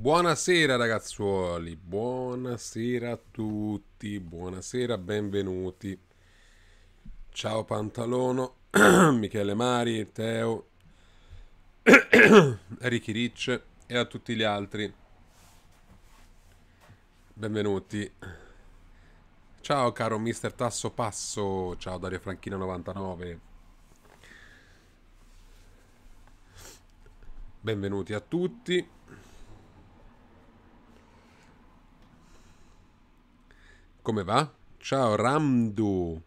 Buonasera ragazzuoli, buonasera a tutti, buonasera, benvenuti. Ciao Pantalono, Michele Mari, Teo, Ricky Ricce e a tutti gli altri. Benvenuti. Ciao caro Mister Tasso Passo, ciao Dario Franchina 99. Benvenuti a tutti. Come va? Ciao Ramdu.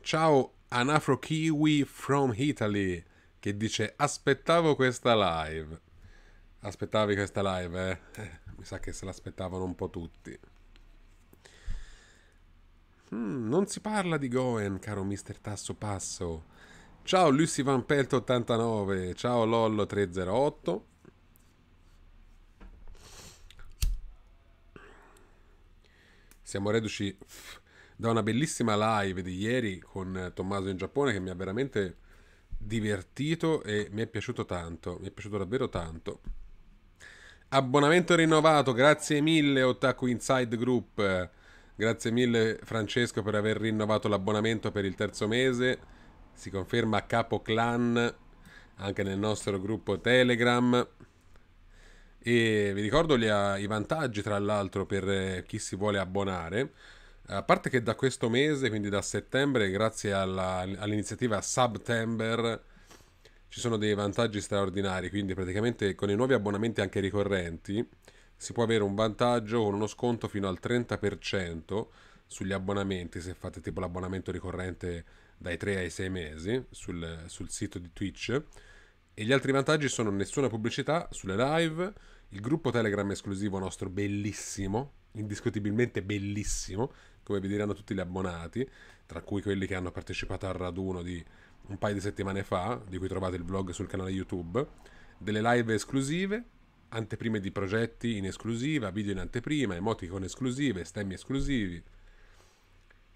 Ciao Anafro Kiwi from Italy che dice aspettavo questa live. Aspettavi questa live, eh? mi sa che se l'aspettavano un po' tutti. Mm, non si parla di Goen, caro Mister Tasso Passo. Ciao Lucy Van Pelt 89, ciao Lollo 308. siamo reduci da una bellissima live di ieri con Tommaso in Giappone che mi ha veramente divertito e mi è piaciuto tanto, mi è piaciuto davvero tanto. Abbonamento rinnovato, grazie mille Otaku Inside Group, grazie mille Francesco per aver rinnovato l'abbonamento per il terzo mese, si conferma capo clan anche nel nostro gruppo Telegram e vi ricordo ha, eh, i vantaggi tra l'altro per eh, chi si vuole abbonare. A parte che da questo mese, quindi da settembre, grazie alla, all'iniziativa September, ci sono dei vantaggi straordinari, quindi praticamente con i nuovi abbonamenti anche ricorrenti si può avere un vantaggio con uno sconto fino al 30% sugli abbonamenti, se fate tipo l'abbonamento ricorrente dai 3 ai 6 mesi sul, sul sito di Twitch e gli altri vantaggi sono nessuna pubblicità sulle live, il gruppo Telegram esclusivo nostro bellissimo, indiscutibilmente bellissimo, come vi diranno tutti gli abbonati, tra cui quelli che hanno partecipato al raduno di un paio di settimane fa, di cui trovate il blog sul canale YouTube, delle live esclusive, anteprime di progetti in esclusiva, video in anteprima, emoticon esclusive, stemmi esclusivi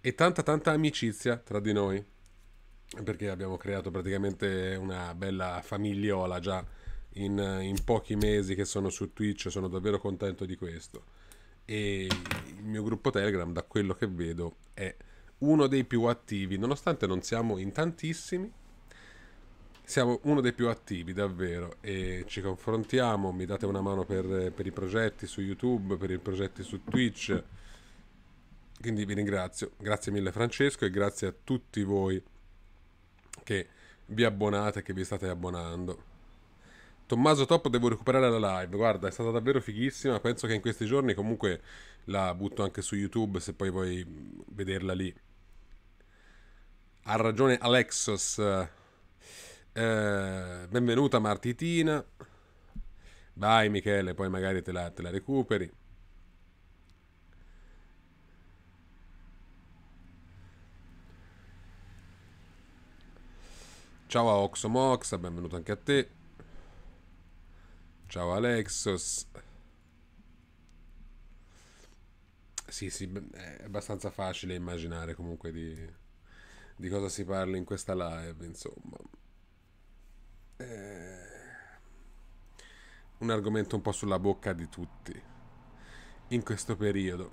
e tanta tanta amicizia tra di noi perché abbiamo creato praticamente una bella famigliola già in, in, pochi mesi che sono su Twitch, sono davvero contento di questo. E il mio gruppo Telegram, da quello che vedo, è uno dei più attivi, nonostante non siamo in tantissimi, siamo uno dei più attivi davvero e ci confrontiamo, mi date una mano per, per i progetti su YouTube, per i progetti su Twitch. Quindi vi ringrazio, grazie mille Francesco e grazie a tutti voi che vi abbonate, che vi state abbonando. Tommaso Top devo recuperare la live, guarda è stata davvero fighissima, penso che in questi giorni comunque la butto anche su YouTube se poi vuoi vederla lì. Ha ragione Alexos, eh, benvenuta Martitina, vai Michele, poi magari te la, te la recuperi. Ciao a Oxomox, benvenuto anche a te. Ciao Alexos. Sì, sì, è abbastanza facile immaginare comunque di, di cosa si parli in questa live, insomma. Eh, un argomento un po' sulla bocca di tutti in questo periodo.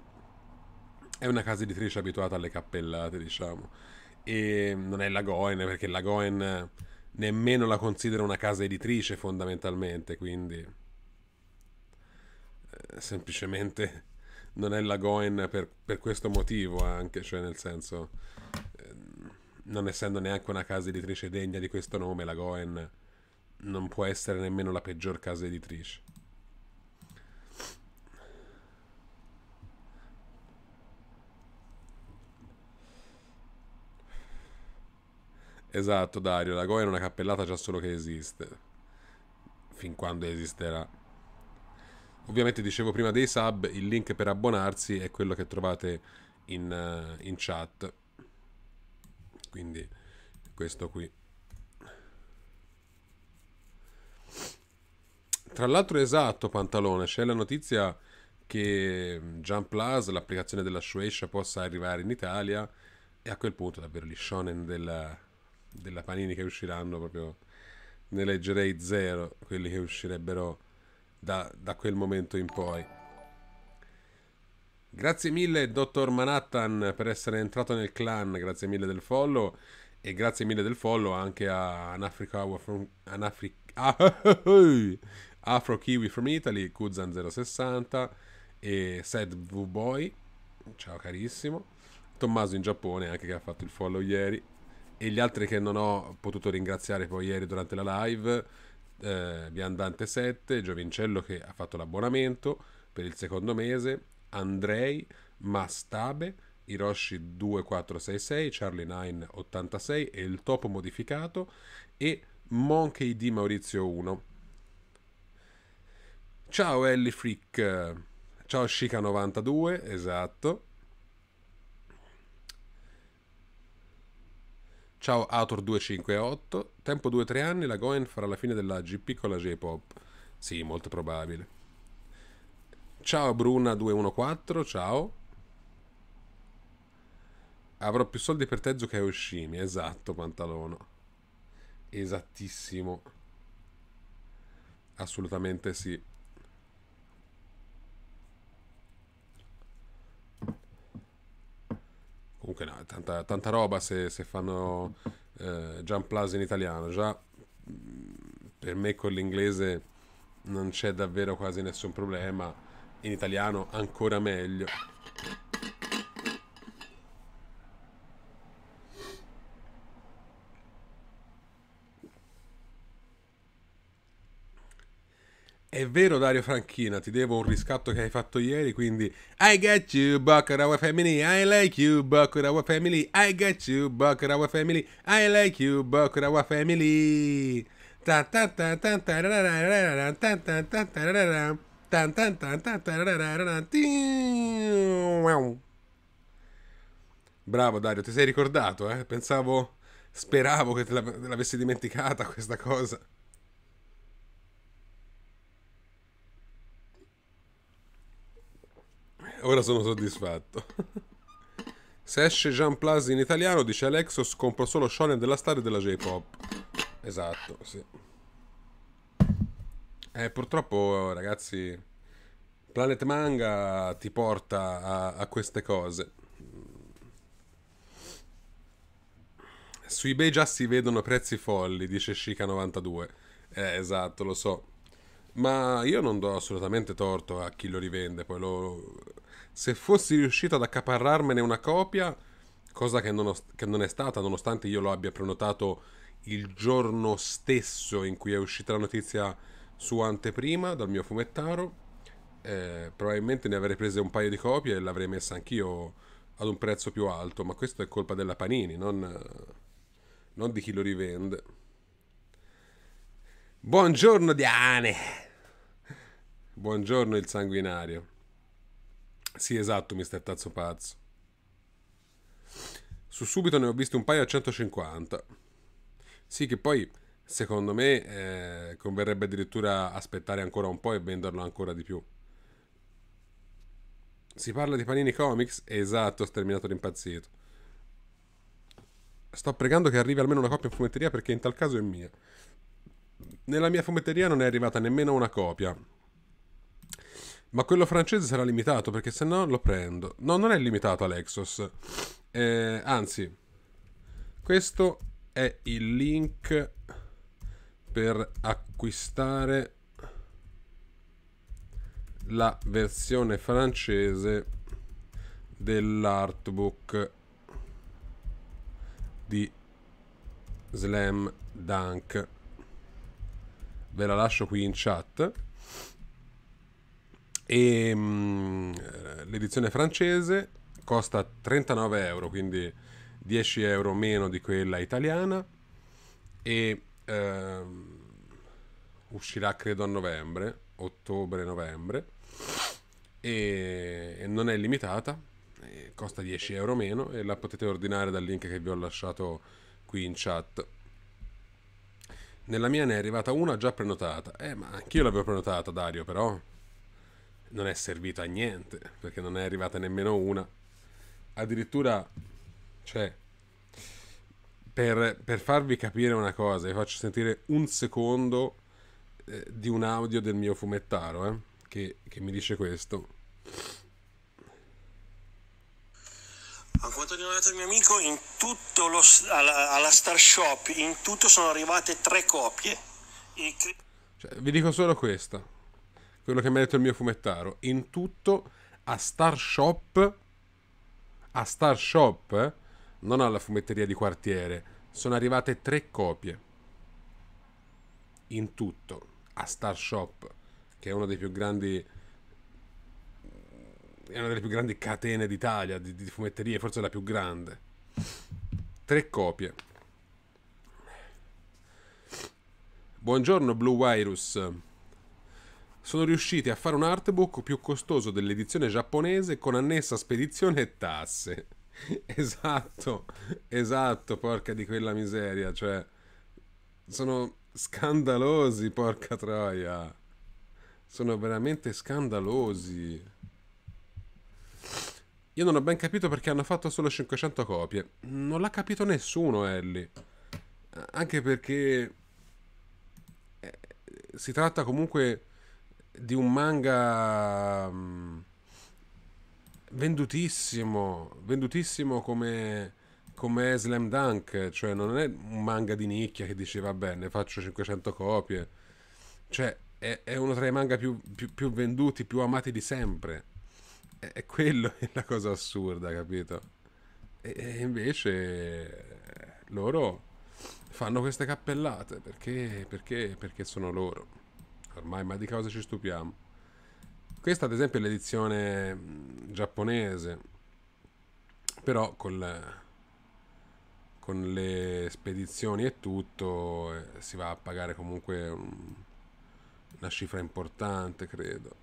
È una casa editrice abituata alle cappellate, diciamo e non è la Goen perché la Goen nemmeno la considera una casa editrice fondamentalmente, quindi eh, semplicemente non è la Goen per, per questo motivo anche, cioè nel senso eh, non essendo neanche una casa editrice degna di questo nome, la Goen non può essere nemmeno la peggior casa editrice. Esatto, Dario, la Goya è una cappellata già solo che esiste. Fin quando esisterà. Ovviamente dicevo prima dei sub, il link per abbonarsi è quello che trovate in, eh, in chat. Quindi questo qui. Tra l'altro esatto, Pantalone, c'è la notizia che Jump Plus, l'applicazione della Shueisha, possa arrivare in Italia e a quel punto davvero gli shonen della, della Panini che usciranno proprio ne leggerei zero quelli che uscirebbero da, da quel momento in poi grazie mille dottor Manhattan per essere entrato nel clan grazie mille del follow e grazie mille del follow anche a Anafrica Anafri, Afro Kiwi from Italy Kuzan060 e Sad V Boy ciao carissimo Tommaso in Giappone anche che ha fatto il follow ieri e gli altri che non ho potuto ringraziare poi ieri durante la live, Viandante7, eh, Giovincello che ha fatto l'abbonamento per il secondo mese, Andrei, Mastabe, Hiroshi2466, Charlie986 e il topo modificato e Monkey di Maurizio 1. Ciao Ellie Freak, ciao Shika92, esatto. Ciao Autor258, tempo 2-3 anni la Goen farà la fine della GP con la J-Pop. Sì, molto probabile. Ciao Bruna214, ciao. Avrò più soldi per Tezzo che Oshimi, esatto, pantalono. Esattissimo. Assolutamente sì. comunque no, tanta, tanta roba se, se fanno eh, Jump Plus in italiano. Già mm, per me con l'inglese non c'è davvero quasi nessun problema, in italiano ancora meglio. È vero Dario Franchina, ti devo un riscatto che hai fatto ieri, quindi I got you, Baccarat Family, I like you, Baccarat Family, I got you, Baccarat Family, I like you, Baccarat Family. Bravo Dario, ti sei ricordato, eh? Pensavo, speravo che te l'avessi dimenticata questa cosa. ora sono soddisfatto. Se esce Jean Plus in italiano, dice Alexos, compro solo shonen della star e della J-pop. Esatto, sì. Eh, purtroppo, ragazzi, Planet Manga ti porta a, a queste cose. Su eBay già si vedono prezzi folli, dice shika 92 Eh, esatto, lo so. Ma io non do assolutamente torto a chi lo rivende, poi lo, se fossi riuscito ad accaparrarmene una copia, cosa che non, ho, che non è stata, nonostante io lo abbia prenotato il giorno stesso in cui è uscita la notizia su anteprima dal mio fumettaro, eh, probabilmente ne avrei prese un paio di copie e l'avrei messa anch'io ad un prezzo più alto, ma questo è colpa della Panini, non, non di chi lo rivende. Buongiorno Diane! Buongiorno il sanguinario. Sì, esatto, mister Tazzo Pazzo. Su subito ne ho visti un paio a 150. Sì, che poi secondo me eh, converrebbe addirittura aspettare ancora un po' e venderlo ancora di più. Si parla di Panini Comics? Esatto, sterminato l'impazzito. Sto pregando che arrivi almeno una copia in fumetteria perché in tal caso è mia. Nella mia fumetteria non è arrivata nemmeno una copia. Ma quello francese sarà limitato perché se no lo prendo. No, non è limitato Alexos. Eh, anzi, questo è il link per acquistare la versione francese dell'artbook di Slam Dunk. Ve la lascio qui in chat. E mm, eh, l'edizione francese costa 39 euro, quindi 10 euro meno di quella italiana. E ehm, uscirà credo a novembre, ottobre-novembre. E, e non è limitata, costa 10 euro meno e la potete ordinare dal link che vi ho lasciato qui in chat. Nella mia ne è arrivata una già prenotata. Eh, ma anch'io l'avevo prenotata, Dario, però non è servita a niente, perché non è arrivata nemmeno una. Addirittura, cioè, per, per farvi capire una cosa, vi faccio sentire un secondo eh, di un audio del mio fumettaro, eh, che, che mi dice questo. A quanto dimostrato il mio amico, in tutto lo, alla, alla Star Shop, in tutto sono arrivate tre copie. Cre- cioè, vi dico solo questo quello che mi ha detto il mio fumettaro. In tutto a Star Shop, a Star Shop, eh, non alla fumetteria di quartiere, sono arrivate tre copie. In tutto a Star Shop, che è uno dei più grandi è una delle più grandi catene d'Italia di, di fumetterie, forse la più grande. Tre copie. Buongiorno Blue Virus sono riusciti a fare un artbook più costoso dell'edizione giapponese con annessa spedizione e tasse. esatto, esatto, porca di quella miseria, cioè sono scandalosi, porca troia. Sono veramente scandalosi. Io non ho ben capito perché hanno fatto solo 500 copie. Non l'ha capito nessuno, Ellie. Anche perché eh, si tratta comunque di un manga mm, vendutissimo, vendutissimo come, come Slam Dunk, cioè non è un manga di nicchia che dice vabbè ne faccio 500 copie, cioè è, è uno tra i manga più, più, più, venduti, più amati di sempre, è, è quello è la cosa assurda, capito? E, e invece loro fanno queste cappellate perché, perché, perché sono loro ormai, ma di cosa ci stupiamo? Questa ad esempio è l'edizione mm, giapponese, però col, con le spedizioni e tutto eh, si va a pagare comunque un, una cifra importante, credo.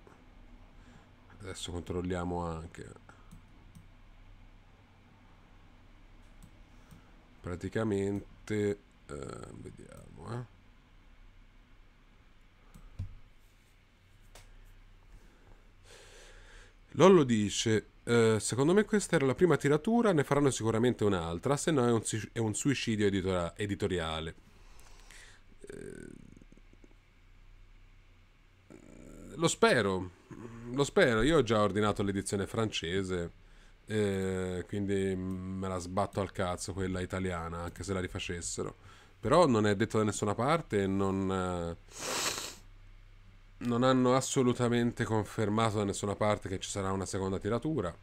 Adesso controlliamo anche. Praticamente, eh, vediamo, eh. Lollo dice, eh, secondo me questa era la prima tiratura, ne faranno sicuramente un'altra, se no è un, è un suicidio editora- editoriale. Eh, lo spero, lo spero. Io ho già ordinato l'edizione francese, eh, quindi me la sbatto al cazzo quella italiana, anche se la rifacessero. Però non è detto da nessuna parte, non... Eh non hanno assolutamente confermato da nessuna parte che ci sarà una seconda tiratura.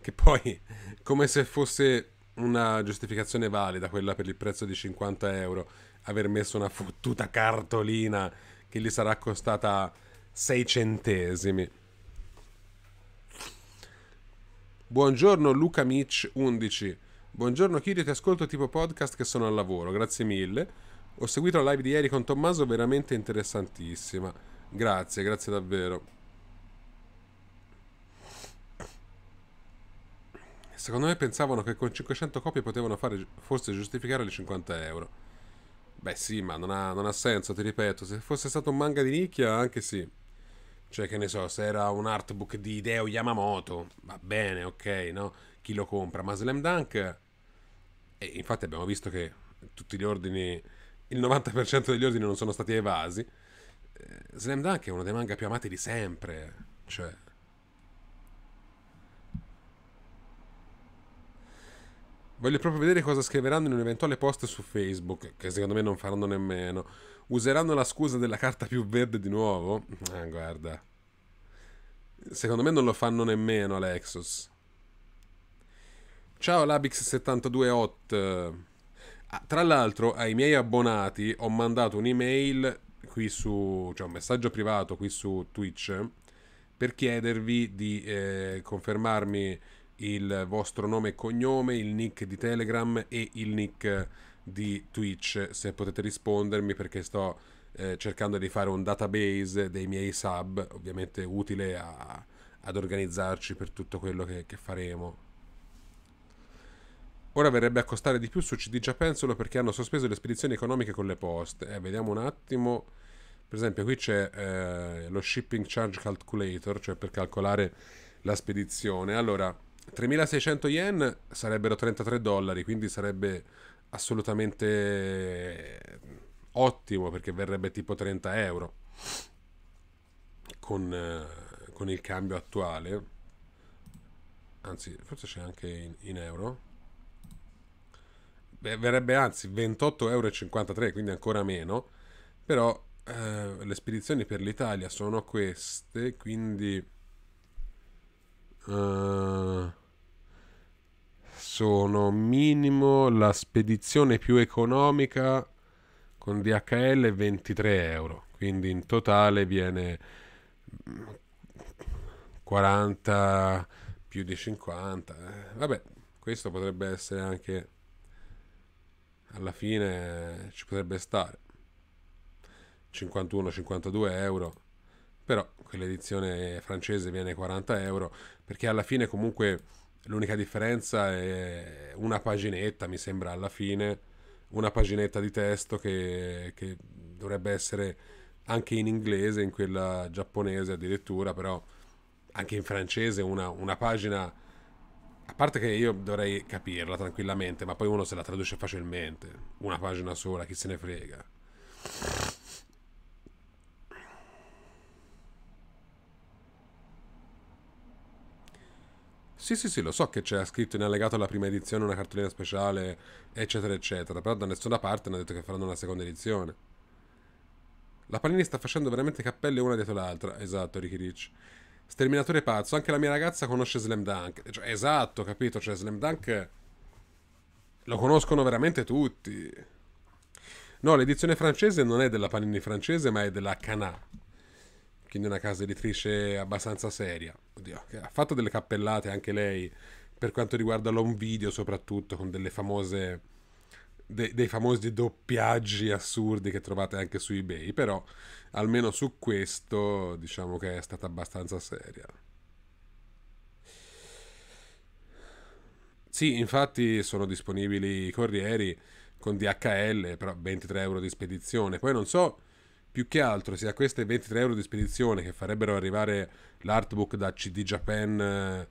Che poi, come se fosse una giustificazione valida, quella per il prezzo di 50 euro, aver messo una fottuta cartolina che gli sarà costata 6 centesimi. Buongiorno Luca Mitch 11. Buongiorno Kiri, ti ascolto tipo podcast che sono al lavoro, grazie mille. Ho seguito la live di ieri con Tommaso, veramente interessantissima. Grazie, grazie davvero. Secondo me pensavano che con 500 copie potevano fare, forse giustificare le 50 euro. Beh sì, ma non ha, non ha senso, ti ripeto. Se fosse stato un manga di nicchia, anche sì. Cioè, che ne so, se era un artbook di Ideo Yamamoto, va bene, ok, no? Chi lo compra? Ma Slam Dunk... E infatti abbiamo visto che tutti gli ordini il 90% degli ordini non sono stati evasi. Eh, Slam Dunk è uno dei manga più amati di sempre. Cioè. Voglio proprio vedere cosa scriveranno in un eventuale post su Facebook, che secondo me non faranno nemmeno. Useranno la scusa della carta più verde di nuovo? Ah, guarda. Secondo me non lo fanno nemmeno, Alexos. Ciao Labix728. Ah, tra l'altro ai miei abbonati ho mandato un'email qui su, cioè un messaggio privato qui su Twitch per chiedervi di eh, confermarmi il vostro nome e cognome, il nick di Telegram e il nick di Twitch se potete rispondermi perché sto eh, cercando di fare un database dei miei sub, ovviamente utile a, ad organizzarci per tutto quello che, che faremo Ora verrebbe a costare di più su CD Japan solo perché hanno sospeso le spedizioni economiche con le poste. Eh, vediamo un attimo. Per esempio, qui c'è eh, lo shipping charge calculator, cioè per calcolare la spedizione. Allora, 3600 yen sarebbero 33 dollari, quindi sarebbe assolutamente ottimo perché verrebbe tipo 30 euro con, eh, con il cambio attuale. Anzi, forse c'è anche in, in euro verrebbe anzi 28,53 euro, quindi ancora meno, però eh, le spedizioni per l'Italia sono queste, quindi eh, sono minimo la spedizione più economica con DHL 23 euro, quindi in totale viene 40 mm, più di 50, eh, vabbè, questo potrebbe essere anche alla fine ci potrebbe stare 51-52 euro però quell'edizione francese viene 40 euro perché alla fine comunque l'unica differenza è una paginetta mi sembra alla fine una paginetta di testo che, che dovrebbe essere anche in inglese in quella giapponese addirittura però anche in francese una, una pagina a parte che io dovrei capirla tranquillamente, ma poi uno se la traduce facilmente. Una pagina sola, chi se ne frega. Sì, sì, sì, lo so che c'è scritto in allegato alla prima edizione una cartolina speciale, eccetera, eccetera, però da nessuna parte hanno detto che faranno una seconda edizione. La Panini sta facendo veramente cappelle una dietro l'altra, esatto, Ricky Rich. Sterminatore pazzo, anche la mia ragazza conosce Slam Dunk. Cioè, esatto, capito? Cioè, Slam Dunk lo conoscono veramente tutti. No, l'edizione francese non è della Panini francese, ma è della Canà. Quindi una casa editrice abbastanza seria. Oddio, ha fatto delle cappellate anche lei per quanto riguarda l'home video, soprattutto con delle famose dei, dei famosi doppiaggi assurdi che trovate anche su eBay, però almeno su questo diciamo che è stata abbastanza seria. Sì, infatti sono disponibili i corrieri con DHL, però 23 euro di spedizione. Poi non so più che altro se a queste 23 euro di spedizione che farebbero arrivare l'artbook da CD Japan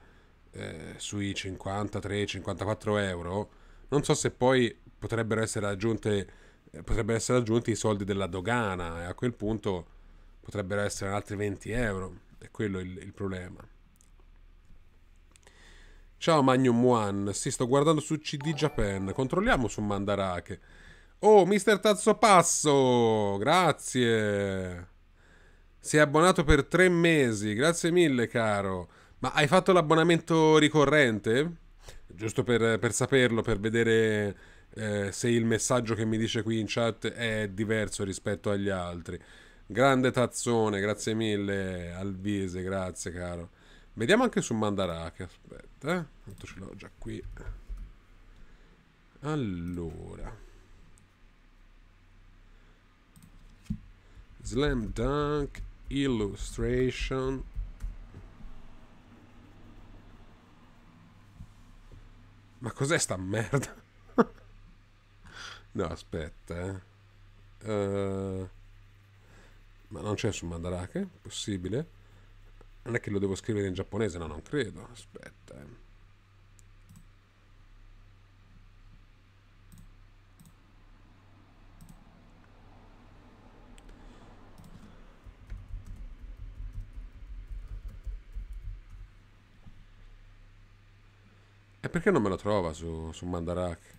eh, sui 53-54 euro, non so se poi potrebbero essere, aggiunte, eh, potrebbero essere aggiunti i soldi della dogana e a quel punto potrebbero essere altri 20 euro. È quello il, il problema. Ciao Magnum One, sì sto guardando su CD Japan, controlliamo su Mandarake. Oh, mister Tazzo Passo, grazie. si è abbonato per tre mesi, grazie mille caro. Ma hai fatto l'abbonamento ricorrente? Giusto per, per saperlo, per vedere eh, se il messaggio che mi dice qui in chat è diverso rispetto agli altri. Grande tazzone, grazie mille Alvise, grazie caro. Vediamo anche su Mandarake, aspetta, eh. Tanto ce l'ho già qui. Allora. Slam Dunk Illustration Ma cos'è sta merda? No, aspetta, eh. Uh, ma non c'è su Mandarake? Possibile? Non è che lo devo scrivere in giapponese, no, non credo. Aspetta. Eh. E perché non me lo trova su, su Mandarake?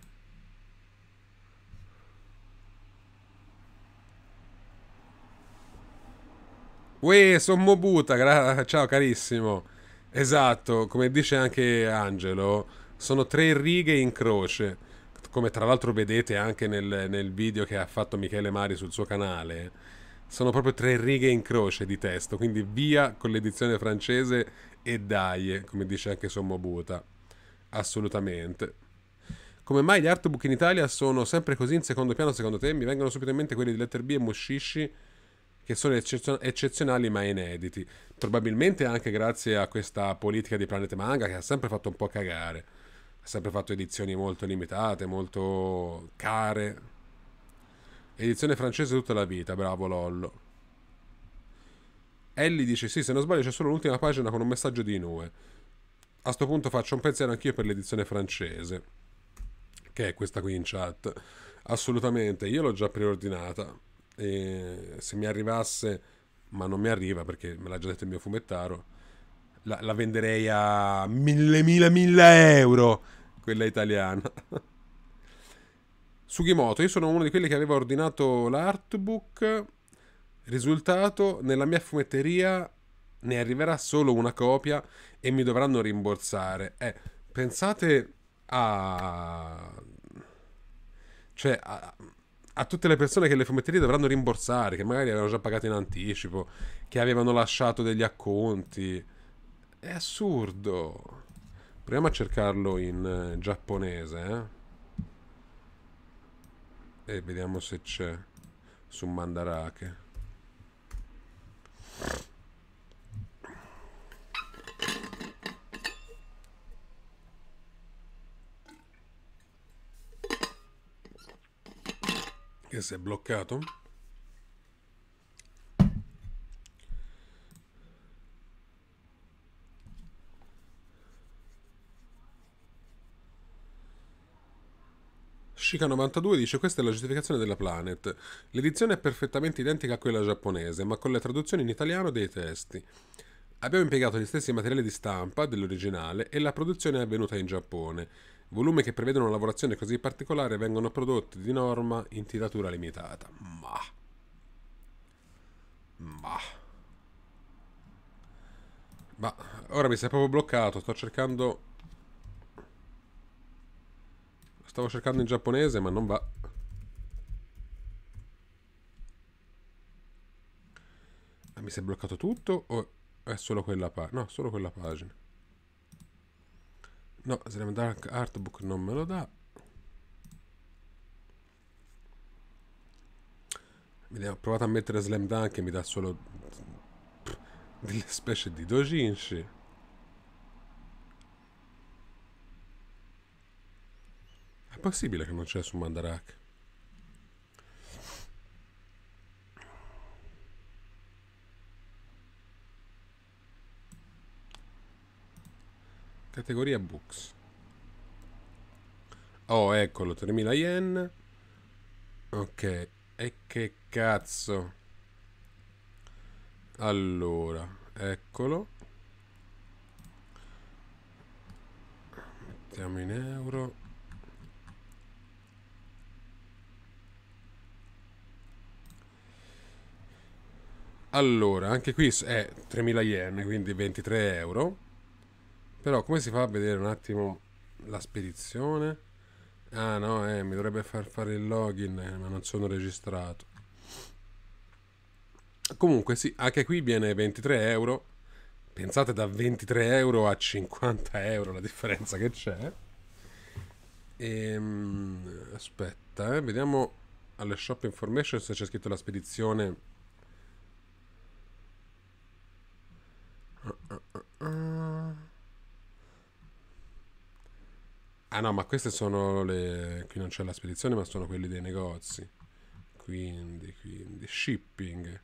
Uè, son Mobuta, gra- ciao carissimo. Esatto, come dice anche Angelo, sono tre righe in croce, come tra l'altro vedete anche nel, nel video che ha fatto Michele Mari sul suo canale. Sono proprio tre righe in croce di testo, quindi via con l'edizione francese e dai, come dice anche Sommobuta. Assolutamente. Come mai gli artbook in Italia sono sempre così in secondo piano secondo te? Mi vengono subito in mente quelli di Letter B e Moshishi che sono eccezionali ma inediti. Probabilmente anche grazie a questa politica di Planet Manga che ha sempre fatto un po' cagare. Ha sempre fatto edizioni molto limitate, molto care. Edizione francese tutta la vita, bravo Lollo. Ellie dice sì, se non sbaglio c'è solo l'ultima pagina con un messaggio di Inoue. A sto punto faccio un pensiero anch'io per l'edizione francese, che è questa qui in chat. Assolutamente, io l'ho già preordinata eh, se mi arrivasse, ma non mi arriva perché me l'ha già detto il mio fumettaro, la, la venderei a mille, mille, mille euro, quella italiana. Sugimoto, io sono uno di quelli che aveva ordinato l'artbook. Risultato, nella mia fumetteria ne arriverà solo una copia e mi dovranno rimborsare. Eh, pensate a... cioè a a tutte le persone che le fumetterie dovranno rimborsare, che magari avevano già pagato in anticipo, che avevano lasciato degli acconti. È assurdo. Proviamo a cercarlo in eh, giapponese. Eh? E vediamo se c'è su Mandarake. che si è bloccato Shika92 dice questa è la giustificazione della Planet. L'edizione è perfettamente identica a quella giapponese, ma con le traduzioni in italiano dei testi. Abbiamo impiegato gli stessi materiali di stampa dell'originale e la produzione è avvenuta in Giappone. Volumi che prevedono una lavorazione così particolare vengono prodotti di norma in tiratura limitata. Ma. Ma. Ma ora mi sei proprio bloccato, sto cercando... Stavo cercando in giapponese ma non va. Ah, mi si è bloccato tutto o è solo quella pagina? No, solo quella pagina. No, Slam Dunk Artbook non me lo dà. Vediamo, ho provato a mettere Slam Dunk e mi dà solo delle specie di dojinshi. È possibile che non c'è su Mandarak? Categoria books. Oh, eccolo, 3000 yen. Ok, e che cazzo. Allora, eccolo. Mettiamo in euro. Allora, anche qui è 3000 yen, quindi 23 euro. Però come si fa a vedere un attimo la spedizione? Ah no, eh, mi dovrebbe far fare il login, eh, ma non sono registrato. Comunque sì, anche qui viene 23 euro. Pensate da 23 euro a 50 euro la differenza che c'è. Ehm, aspetta, eh, vediamo alle shop information se c'è scritto la spedizione. Uh, uh, uh, Ah no, ma queste sono le... Qui non c'è la spedizione, ma sono quelli dei negozi. Quindi, quindi... Shipping.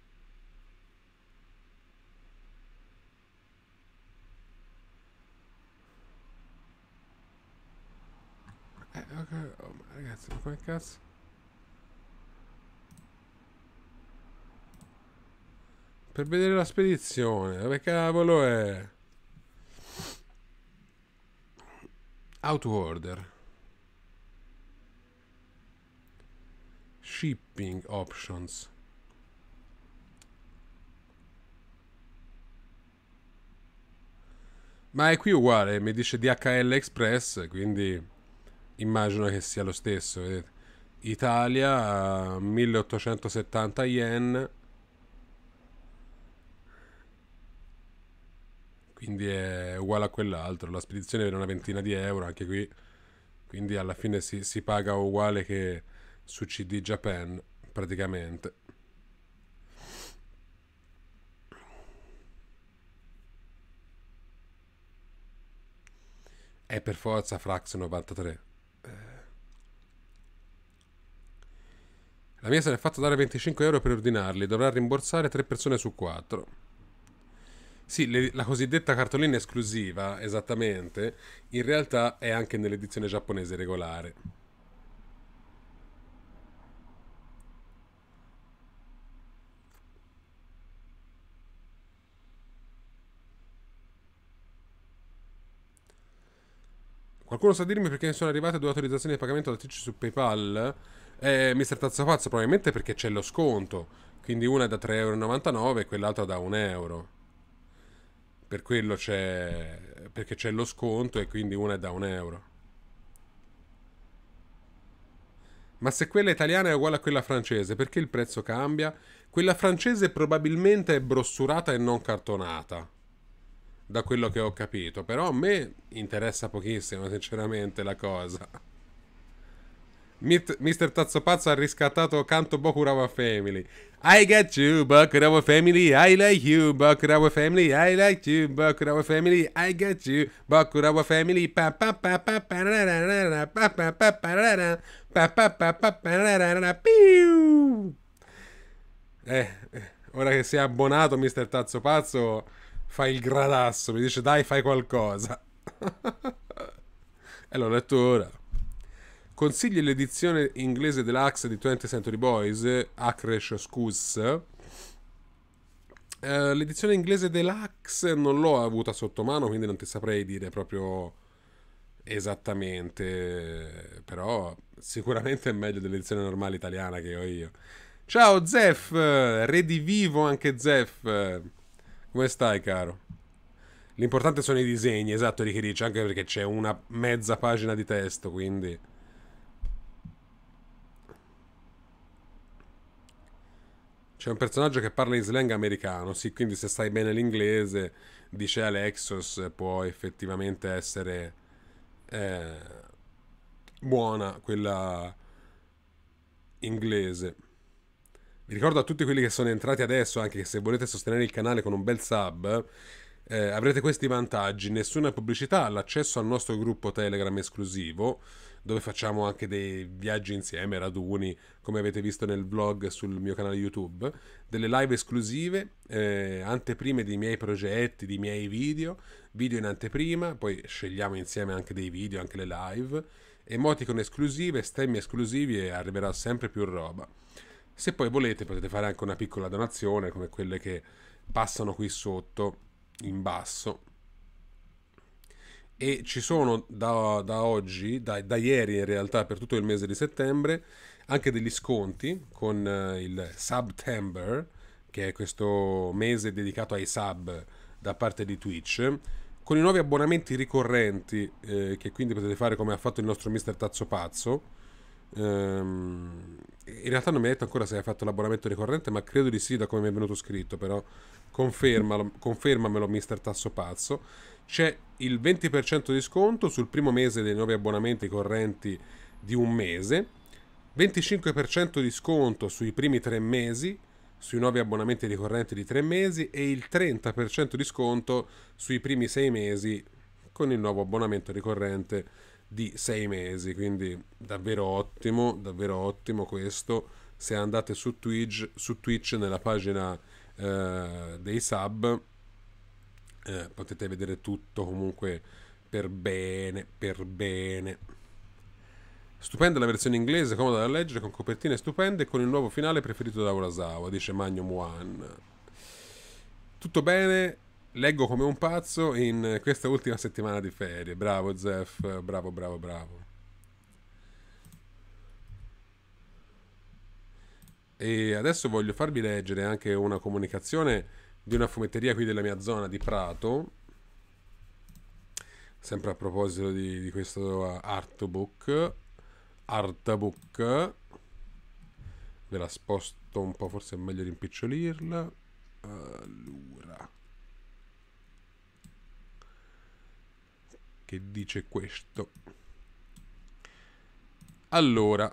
Eh, okay. oh, ma ragazzi, ma come cazzo? Per vedere la spedizione, dove cavolo è? Out of order. Shipping options. Ma è qui uguale, mi dice DHL Express, quindi immagino che sia lo stesso, vedete. Italia 1870 yen quindi è uguale a quell'altro. La spedizione era una ventina di euro anche qui, quindi alla fine si, si paga uguale che su CD Japan praticamente. È per forza Frax 93. Eh. La mia se ne è fatta dare 25 euro per ordinarli, dovrà rimborsare 3 persone su 4. Sì, le, la cosiddetta cartolina esclusiva, esattamente, in realtà è anche nell'edizione giapponese regolare. Qualcuno sa dirmi perché sono arrivate due autorizzazioni di pagamento da Twitch su PayPal? Eh, Mister Tazzo probabilmente perché c'è lo sconto. Quindi una è da 3,99€ e quell'altra da 1 euro. Per quello c'è. perché c'è lo sconto e quindi una è da un euro. Ma se quella italiana è uguale a quella francese, perché il prezzo cambia? Quella francese probabilmente è brossurata e non cartonata, da quello che ho capito. Però a me interessa pochissimo, sinceramente, la cosa. Mister Tazzo Pazzo ha riscattato Canto Bokurawa Family. I got you, Bakuraba family, I like you, Bakuraba family, I like you, Bakuraba family, I got you, Bakuraba family, pa pa pa pa pa ra ra ra ra pa pa pa pa ra ra pa pa pa pa pa ra ra ra piu. Eh, ora che sei abbonato, mister Tazzo Pazzo, fai il gradasso, mi dice dai fai qualcosa. e l'ho letto ora. Consigli l'edizione inglese deluxe di 20th Century Boys, Acresh Scus. Eh, l'edizione inglese deluxe non l'ho avuta sotto mano, quindi non ti saprei dire proprio esattamente, però sicuramente è meglio dell'edizione normale italiana che ho io. Ciao Zef, redivivo anche Zef. Come stai, caro? L'importante sono i disegni, esatto, Ricky Rich, anche perché c'è una mezza pagina di testo, quindi... C'è un personaggio che parla in slang americano, sì, quindi se sai bene l'inglese, dice Alexos, può effettivamente essere eh, buona quella inglese. Vi ricordo a tutti quelli che sono entrati adesso, anche che se volete sostenere il canale con un bel sub, eh, avrete questi vantaggi. Nessuna pubblicità, l'accesso al nostro gruppo Telegram esclusivo, dove facciamo anche dei viaggi insieme, raduni, come avete visto nel vlog sul mio canale YouTube, delle live esclusive, eh, anteprime dei miei progetti, dei miei video, video in anteprima, poi scegliamo insieme anche dei video, anche le live, emoticon esclusive, stemmi esclusivi e arriverà sempre più roba. Se poi volete potete fare anche una piccola donazione come quelle che passano qui sotto in basso e ci sono da, da oggi, da, da, ieri in realtà per tutto il mese di settembre, anche degli sconti con eh, il Subtember, che è questo mese dedicato ai sub da parte di Twitch, con i nuovi abbonamenti ricorrenti eh, che quindi potete fare come ha fatto il nostro mister Tazzo Pazzo. Ehm, in realtà non mi ha detto ancora se hai fatto l'abbonamento ricorrente, ma credo di sì da come mi è venuto scritto, però confermalo, confermamelo mister Tazzo Pazzo c'è il 20% di sconto sul primo mese dei nuovi abbonamenti correnti di un mese, 25% di sconto sui primi tre mesi, sui nuovi abbonamenti ricorrenti di tre mesi e il 30% di sconto sui primi sei mesi con il nuovo abbonamento ricorrente di sei mesi. Quindi davvero ottimo, davvero ottimo questo. Se andate su Twitch, su Twitch nella pagina eh, dei sub eh, potete vedere tutto comunque per bene, per bene. Stupenda la versione inglese, comoda da leggere, con copertine stupende e con il nuovo finale preferito da Urasawa, dice Magnum One. Tutto bene, leggo come un pazzo in questa ultima settimana di ferie. Bravo Zef, bravo, bravo, bravo. E adesso voglio farvi leggere anche una comunicazione di una fumetteria qui della mia zona di Prato sempre a proposito di, di questo eh, artbook artbook ve la sposto un po' forse è meglio rimpicciolirla allora che dice questo allora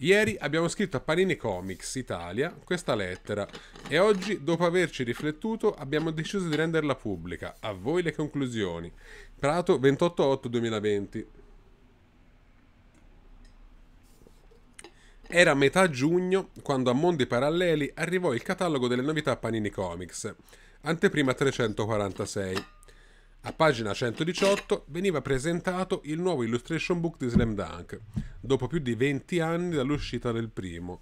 Ieri abbiamo scritto a Panini Comics Italia questa lettera e oggi, dopo averci riflettuto, abbiamo deciso di renderla pubblica. A voi le conclusioni. Prato 28-8-2020. Era metà giugno quando a Mondi Paralleli arrivò il catalogo delle novità Panini Comics, anteprima 346. A pagina 118 veniva presentato il nuovo illustration book di Slam Dunk, dopo più di 20 anni dall'uscita del primo,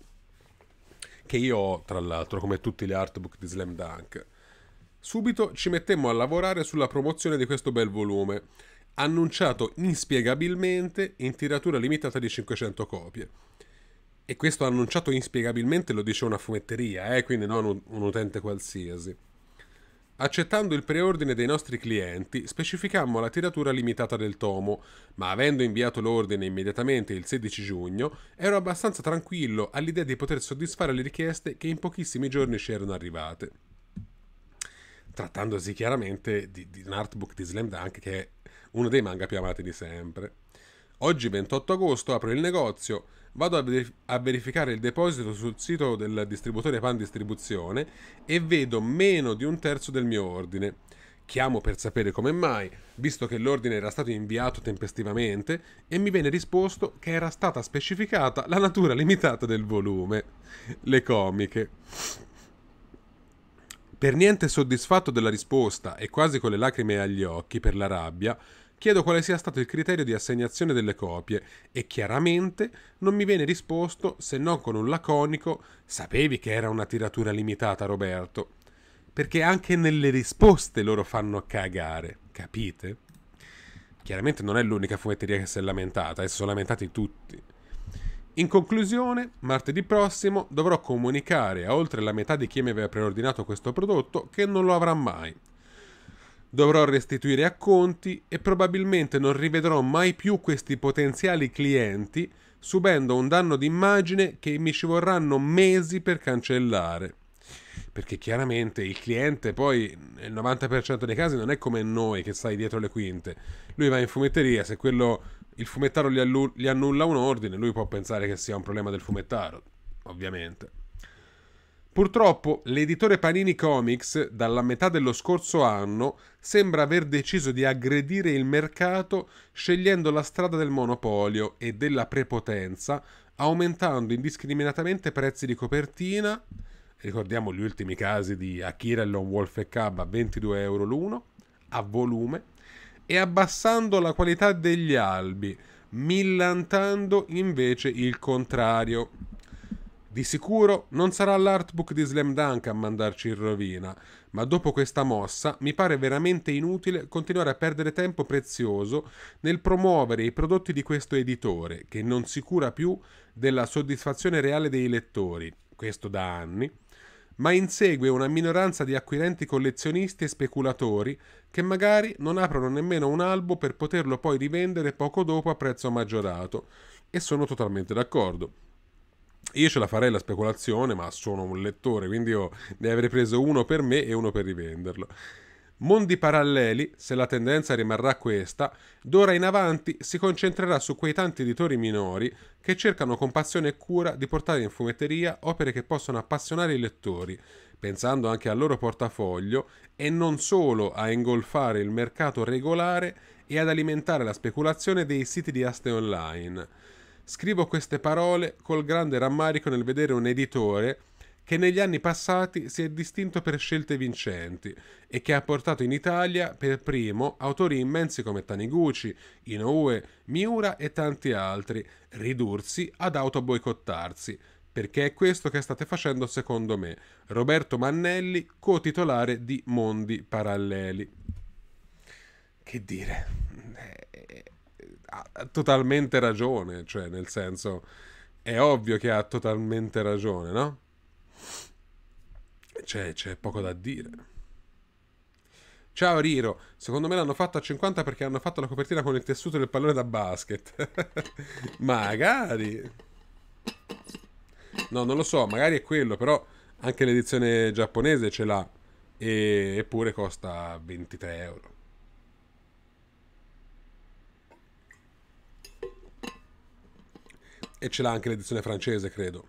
che io ho tra l'altro come tutti gli artbook di Slam Dunk. Subito ci mettemmo a lavorare sulla promozione di questo bel volume, annunciato inspiegabilmente in tiratura limitata di 500 copie. E questo annunciato inspiegabilmente lo dice una fumetteria, eh? quindi non un, un utente qualsiasi. Accettando il preordine dei nostri clienti, specificammo la tiratura limitata del tomo, ma avendo inviato l'ordine immediatamente il 16 giugno, ero abbastanza tranquillo all'idea di poter soddisfare le richieste che in pochissimi giorni ci erano arrivate. Trattandosi chiaramente di, di un artbook di Slam Dunk che è uno dei manga più amati di sempre. Oggi 28 agosto apro il negozio, vado a, verif- a, verificare il deposito sul sito del distributore Pan Distribuzione e vedo meno di un terzo del mio ordine. Chiamo per sapere come mai, visto che l'ordine era stato inviato tempestivamente e mi viene risposto che era stata specificata la natura limitata del volume. Le comiche. Per niente soddisfatto della risposta e quasi con le lacrime agli occhi per la rabbia, Chiedo quale sia stato il criterio di assegnazione delle copie e chiaramente non mi viene risposto se non con un laconico sapevi che era una tiratura limitata Roberto. Perché anche nelle risposte loro fanno cagare, capite? Chiaramente non è l'unica fumetteria che si è lamentata, e eh, si sono lamentati tutti. In conclusione, martedì prossimo dovrò comunicare a oltre la metà di chi mi aveva preordinato questo prodotto che non lo avrà mai dovrò restituire acconti e probabilmente non rivedrò mai più questi potenziali clienti subendo un danno d'immagine che mi ci vorranno mesi per cancellare. Perché chiaramente il cliente poi nel 90% dei casi non è come noi che stai dietro le quinte. Lui va in fumetteria, se quello il fumettaro gli, gli annulla un ordine, lui può pensare che sia un problema del fumettaro, ovviamente. Purtroppo l'editore Panini Comics dalla metà dello scorso anno sembra aver deciso di aggredire il mercato scegliendo la strada del monopolio e della prepotenza, aumentando indiscriminatamente prezzi di copertina, ricordiamo gli ultimi casi di Akira, Lone Wolf e Cab a 22 euro l'uno, a volume, e abbassando la qualità degli albi, millantando invece il contrario. Di sicuro non sarà l'artbook di Slam Dunk a mandarci in rovina, ma dopo questa mossa mi pare veramente inutile continuare a perdere tempo prezioso nel promuovere i prodotti di questo editore, che non si cura più della soddisfazione reale dei lettori, questo da anni, ma insegue una minoranza di acquirenti collezionisti e speculatori che magari non aprono nemmeno un albo per poterlo poi rivendere poco dopo a prezzo maggiorato, e sono totalmente d'accordo. Io ce la farei la speculazione, ma sono un lettore, quindi io ne avrei preso uno per me e uno per rivenderlo. Mondi paralleli, se la tendenza rimarrà questa, d'ora in avanti si concentrerà su quei tanti editori minori che cercano con passione e cura di portare in fumetteria opere che possono appassionare i lettori, pensando anche al loro portafoglio e non solo a ingolfare il mercato regolare e ad alimentare la speculazione dei siti di aste online. Scrivo queste parole col grande rammarico nel vedere un editore che negli anni passati si è distinto per scelte vincenti e che ha portato in Italia per primo autori immensi come Taniguchi, Inoue, Miura e tanti altri, ridursi ad autoboicottarsi, perché è questo che state facendo secondo me. Roberto Mannelli, co-titolare di Mondi Paralleli. Che dire, ha totalmente ragione, cioè nel senso è ovvio che ha totalmente ragione, no? C'è, c'è poco da dire. Ciao Riro, secondo me l'hanno fatto a 50 perché hanno fatto la copertina con il tessuto del pallone da basket. magari. No, non lo so, magari è quello, però anche l'edizione giapponese ce l'ha. Eppure costa 23 euro. e ce l'ha anche l'edizione francese, credo.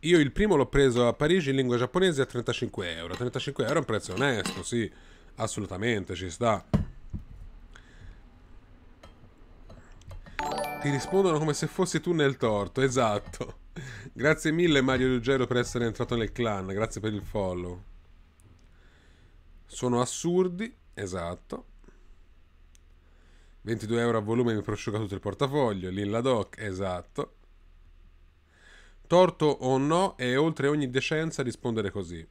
Io il primo l'ho preso a Parigi in lingua giapponese a 35 euro. 35 euro è un prezzo onesto, sì, assolutamente, ci sta. Ti rispondono come se fossi tu nel torto, esatto. Grazie mille Mario Ruggero per essere entrato nel clan, grazie per il follow. Sono assurdi, esatto. 22 euro a volume mi prosciuga tutto il portafoglio. Lilla Doc, esatto. Torto o no, è oltre ogni decenza rispondere così.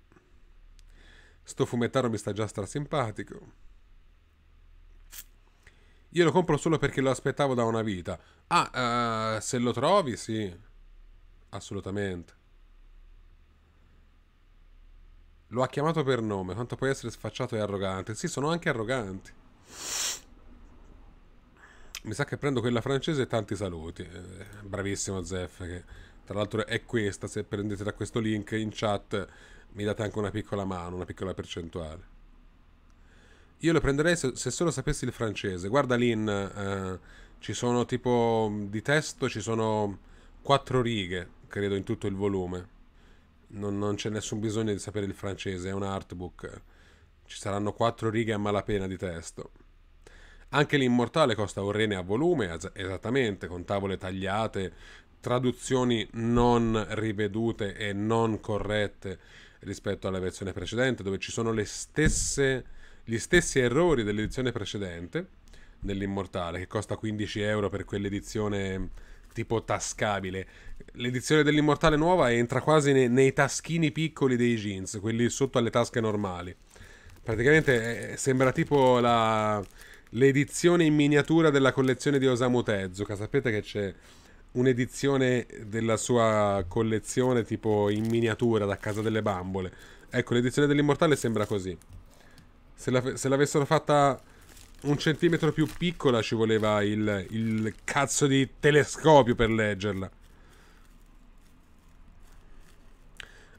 Sto fumettaro mi sta già strasimpatico. Io lo compro solo perché lo aspettavo da una vita. Ah, uh, se lo trovi, sì. Assolutamente. Lo ha chiamato per nome, quanto puoi essere sfacciato e arrogante. Sì, sono anche arroganti. Mi sa che prendo quella francese e tanti saluti. Eh, bravissimo Zef, che tra l'altro è questa, se prendete da questo link in chat mi date anche una piccola mano, una piccola percentuale. Io lo prenderei se, se solo sapessi il francese. Guarda Lin, eh, ci sono tipo mm, di testo, ci sono quattro righe, credo, in tutto il volume. Non, non c'è nessun bisogno di sapere il francese, è un artbook. Ci saranno quattro righe a malapena di testo. Anche l'immortale costa un rene a volume, esattamente, con tavole tagliate, traduzioni non rivedute e non corrette rispetto alla versione precedente, dove ci sono stesse, gli stessi errori dell'edizione precedente nell'immortale, che costa 15 euro per quell'edizione tipo tascabile. L'edizione dell'immortale nuova entra quasi nei, nei, taschini piccoli dei jeans, quelli sotto alle tasche normali. Praticamente eh, sembra tipo la, l'edizione in miniatura della collezione di Osamu Tezuka. Sapete che c'è un'edizione della sua collezione tipo in miniatura da Casa delle Bambole. Ecco, l'edizione dell'Immortale sembra così. Se, la, se, l'avessero fatta un centimetro più piccola ci voleva il, il cazzo di telescopio per leggerla.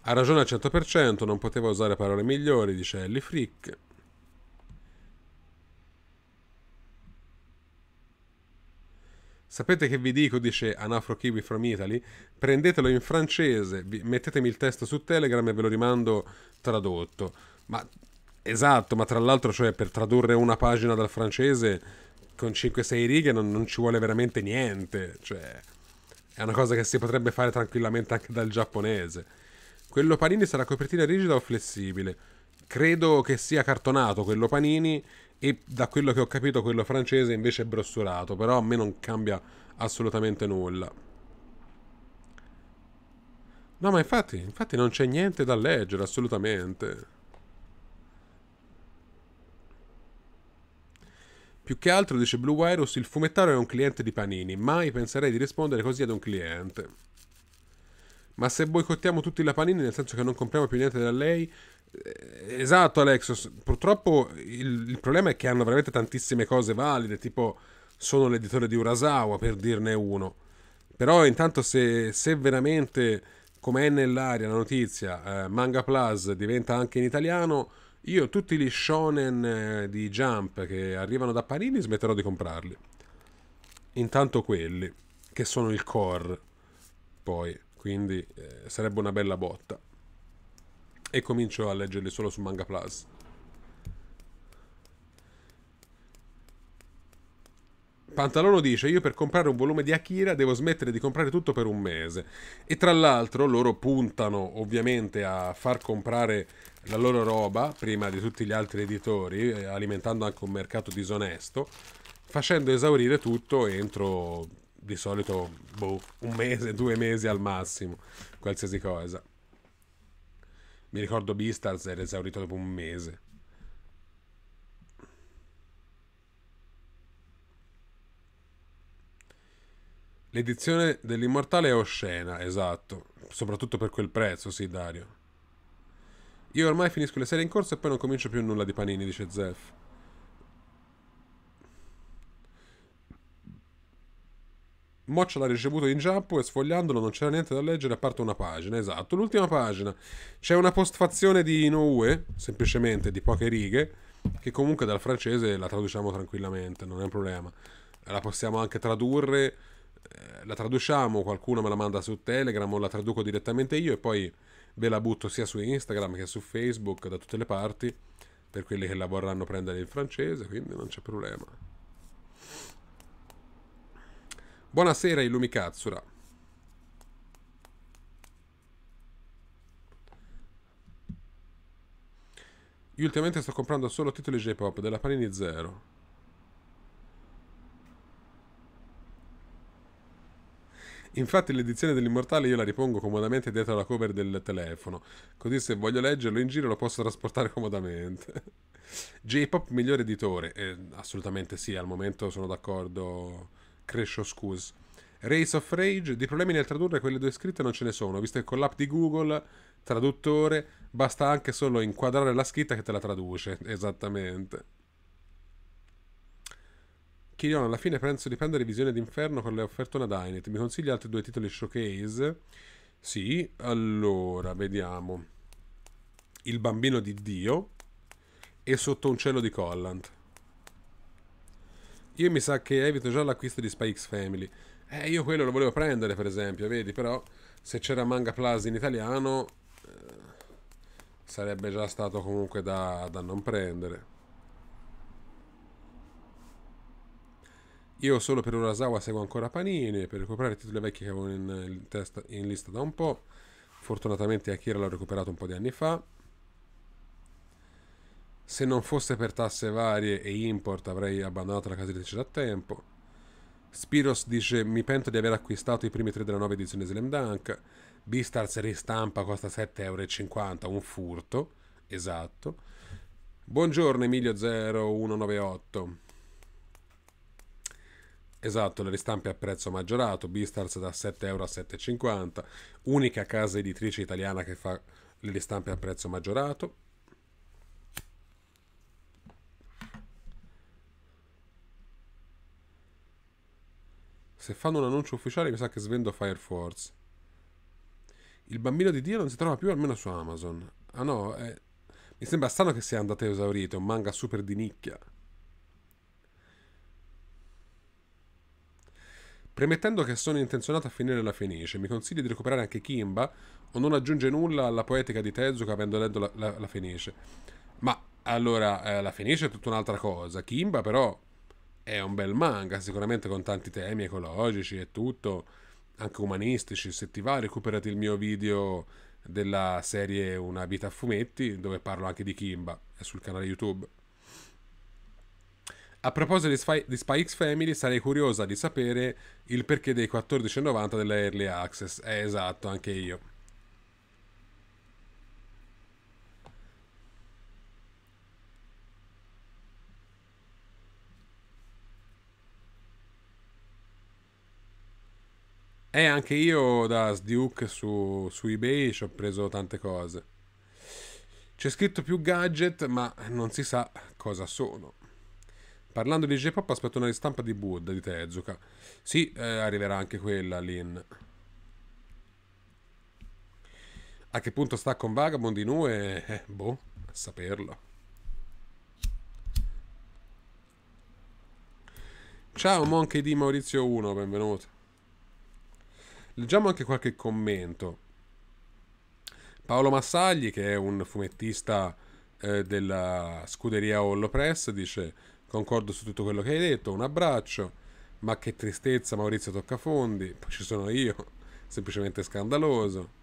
Ha ragione al 100%, non poteva usare parole migliori, dice Ellie Frick. Sapete che vi dico, dice Anafro Kiwi from Italy? Prendetelo in francese, mettetemi il testo su Telegram e ve lo rimando tradotto. Ma esatto, ma tra l'altro, cioè, per tradurre una pagina dal francese con 5-6 righe non, non, ci vuole veramente niente. Cioè, è una cosa che si potrebbe fare tranquillamente anche dal giapponese. Quello panini sarà copertina rigida o flessibile? Credo che sia cartonato quello panini e da quello che ho capito quello francese invece è brossurato, però a me non cambia assolutamente nulla. No, ma infatti, infatti non c'è niente da leggere, assolutamente. Più che altro, dice Blue Virus, il fumettaro è un cliente di Panini, mai penserei di rispondere così ad un cliente. Ma se boicottiamo tutti la panini, nel senso che non compriamo più niente da lei. Eh, esatto, Alexos. Purtroppo il, il, problema è che hanno veramente tantissime cose valide, tipo sono l'editore di Urasawa per dirne uno. Però intanto se, se veramente, come è nell'aria la notizia, eh, Manga Plus diventa anche in italiano, io tutti gli shonen eh, di Jump che arrivano da Panini smetterò di comprarli. Intanto quelli, che sono il core, poi quindi eh, sarebbe una bella botta. E comincio a leggerli solo su Manga Plus. Pantalono dice io per comprare un volume di Akira devo smettere di comprare tutto per un mese e tra l'altro loro puntano ovviamente a far comprare la loro roba prima di tutti gli altri editori eh, alimentando anche un mercato disonesto facendo esaurire tutto entro di solito boh, un mese, due mesi al massimo, qualsiasi cosa. Mi ricordo Beastars era esaurito dopo un mese. L'edizione dell'Immortale è oscena, esatto, soprattutto per quel prezzo, sì Dario. Io ormai finisco le serie in corso e poi non comincio più nulla di panini, dice Zef. Moccia l'ha ricevuto in giappo e sfogliandolo non c'era niente da leggere a parte una pagina, esatto. L'ultima pagina c'è una postfazione di Inoue, semplicemente di poche righe, che comunque dal francese la traduciamo tranquillamente, non è un problema. La possiamo anche tradurre, eh, la traduciamo, qualcuno me la manda su Telegram o la traduco direttamente io e poi ve la butto sia su Instagram che su Facebook, da tutte le parti, per quelli che la vorranno prendere in francese, quindi non c'è problema. Buonasera Illumikatsura. Io ultimamente sto comprando solo titoli J-pop della Panini Zero. Infatti l'edizione dell'Immortale io la ripongo comodamente dietro la cover del telefono, così se voglio leggerlo in giro lo posso trasportare comodamente. J-pop miglior editore, eh, assolutamente sì, al momento sono d'accordo Crescio Scus. Race of Rage, di problemi nel tradurre quelle due scritte non ce ne sono, visto che con l'app di Google, traduttore, basta anche solo inquadrare la scritta che te la traduce, esattamente. Chirion, alla fine penso di prendere Visione d'Inferno con le offerte una Dynit, mi consigli altri due titoli showcase? Sì, allora, vediamo. Il bambino di Dio e Sotto un cielo di Collant. Io mi sa che evito già l'acquisto di Spikes Family. Eh, io quello lo volevo prendere, per esempio, vedi, però se c'era Manga Plus in italiano eh, sarebbe già stato comunque da, da non prendere. Io solo per Urasawa seguo ancora Panini per recuperare i titoli vecchi che avevo in, in, testa, in lista da un po'. Fortunatamente Akira l'ho recuperato un po' di anni fa. Se non fosse per tasse varie e import avrei abbandonato la casa editrice da tempo. Spiros dice mi pento di aver acquistato i primi tre della nuova edizione Slam Dunk. Beastars ristampa costa 7,50€, un furto. Esatto. Buongiorno Emilio0198. Esatto, le ristampe a prezzo maggiorato, Beastars da 7 euro a 7,50, unica casa editrice italiana che fa le ristampe a prezzo maggiorato. Se fanno un annuncio ufficiale mi sa che svendo Fire Force. Il bambino di Dio non si trova più almeno su Amazon. Ah no, eh, mi sembra strano che sia andato esaurito, un manga super di nicchia. Premettendo che sono intenzionato a finire la Fenice, mi consigli di recuperare anche Kimba o non aggiunge nulla alla poetica di Tezuka avendo letto la, la, la Fenice? Ma allora, eh, la Fenice è tutta un'altra cosa. Kimba però è un bel manga, sicuramente con tanti temi ecologici e tutto, anche umanistici. Se ti va, recuperati il mio video della serie Una vita a fumetti, dove parlo anche di Kimba, è sul canale YouTube. A proposito di Spy, di Spy X Family, sarei curiosa di sapere il perché dei 14,90 della Early Access. Eh, esatto, anche io. Eh, anche io da Sduke su, su eBay ci ho preso tante cose. C'è scritto più gadget, ma non si sa cosa sono. Parlando di J-Pop, aspetto una ristampa di Buddha di Tezuka. Sì, eh, arriverà anche quella, Lin. A che punto sta con Vagabond di Nue? Eh, boh, a saperlo. Ciao Monkey di Maurizio 1, benvenuto. Leggiamo anche qualche commento. Paolo Massagli, che è un fumettista eh, della scuderia Hollow Press, dice concordo su tutto quello che hai detto, un abbraccio, ma che tristezza Maurizio Toccafondi, poi ci sono io, semplicemente scandaloso.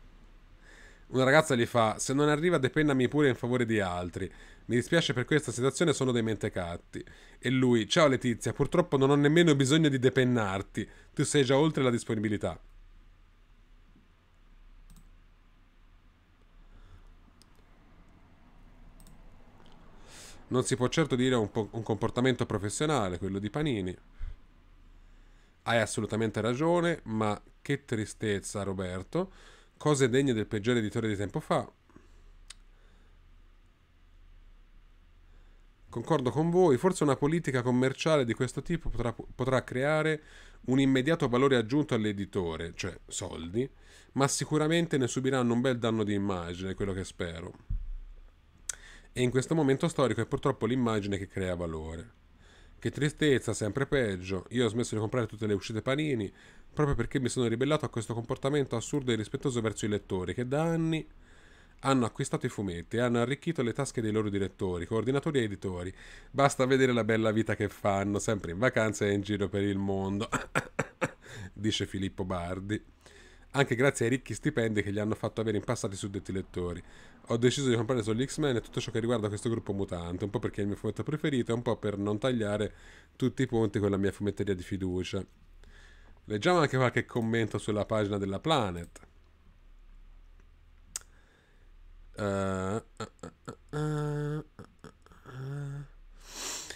Una ragazza gli fa: Se non arriva, depennami pure in favore di altri. Mi dispiace per questa situazione, sono dei mentecatti. E lui: Ciao Letizia, purtroppo non ho nemmeno bisogno di depennarti. Tu sei già oltre la disponibilità. Non si può certo dire un, po- un comportamento professionale quello di Panini. Hai assolutamente ragione, ma che tristezza, Roberto. Cose degne del peggiore editore di tempo fa. Concordo con voi, forse una politica commerciale di questo tipo potrà, potrà, creare un immediato valore aggiunto all'editore, cioè soldi, ma sicuramente ne subiranno un bel danno di immagine, quello che spero e in questo momento storico è purtroppo l'immagine che crea valore. Che tristezza, sempre peggio, io ho smesso di comprare tutte le uscite panini proprio perché mi sono ribellato a questo comportamento assurdo e irrispettoso verso i lettori che da anni hanno acquistato i fumetti e hanno arricchito le tasche dei loro direttori, coordinatori e editori. Basta vedere la bella vita che fanno, sempre in vacanza e in giro per il mondo, dice Filippo Bardi anche grazie ai ricchi stipendi che gli hanno fatto avere in passato i suddetti lettori. Ho deciso di comprare solo l'X-Men e tutto ciò che riguarda questo gruppo mutante, un po' perché è il mio fumetto preferito e un po' per non tagliare tutti i ponti con la mia fumetteria di fiducia. Leggiamo anche qualche commento sulla pagina della Planet. Uh, uh, uh,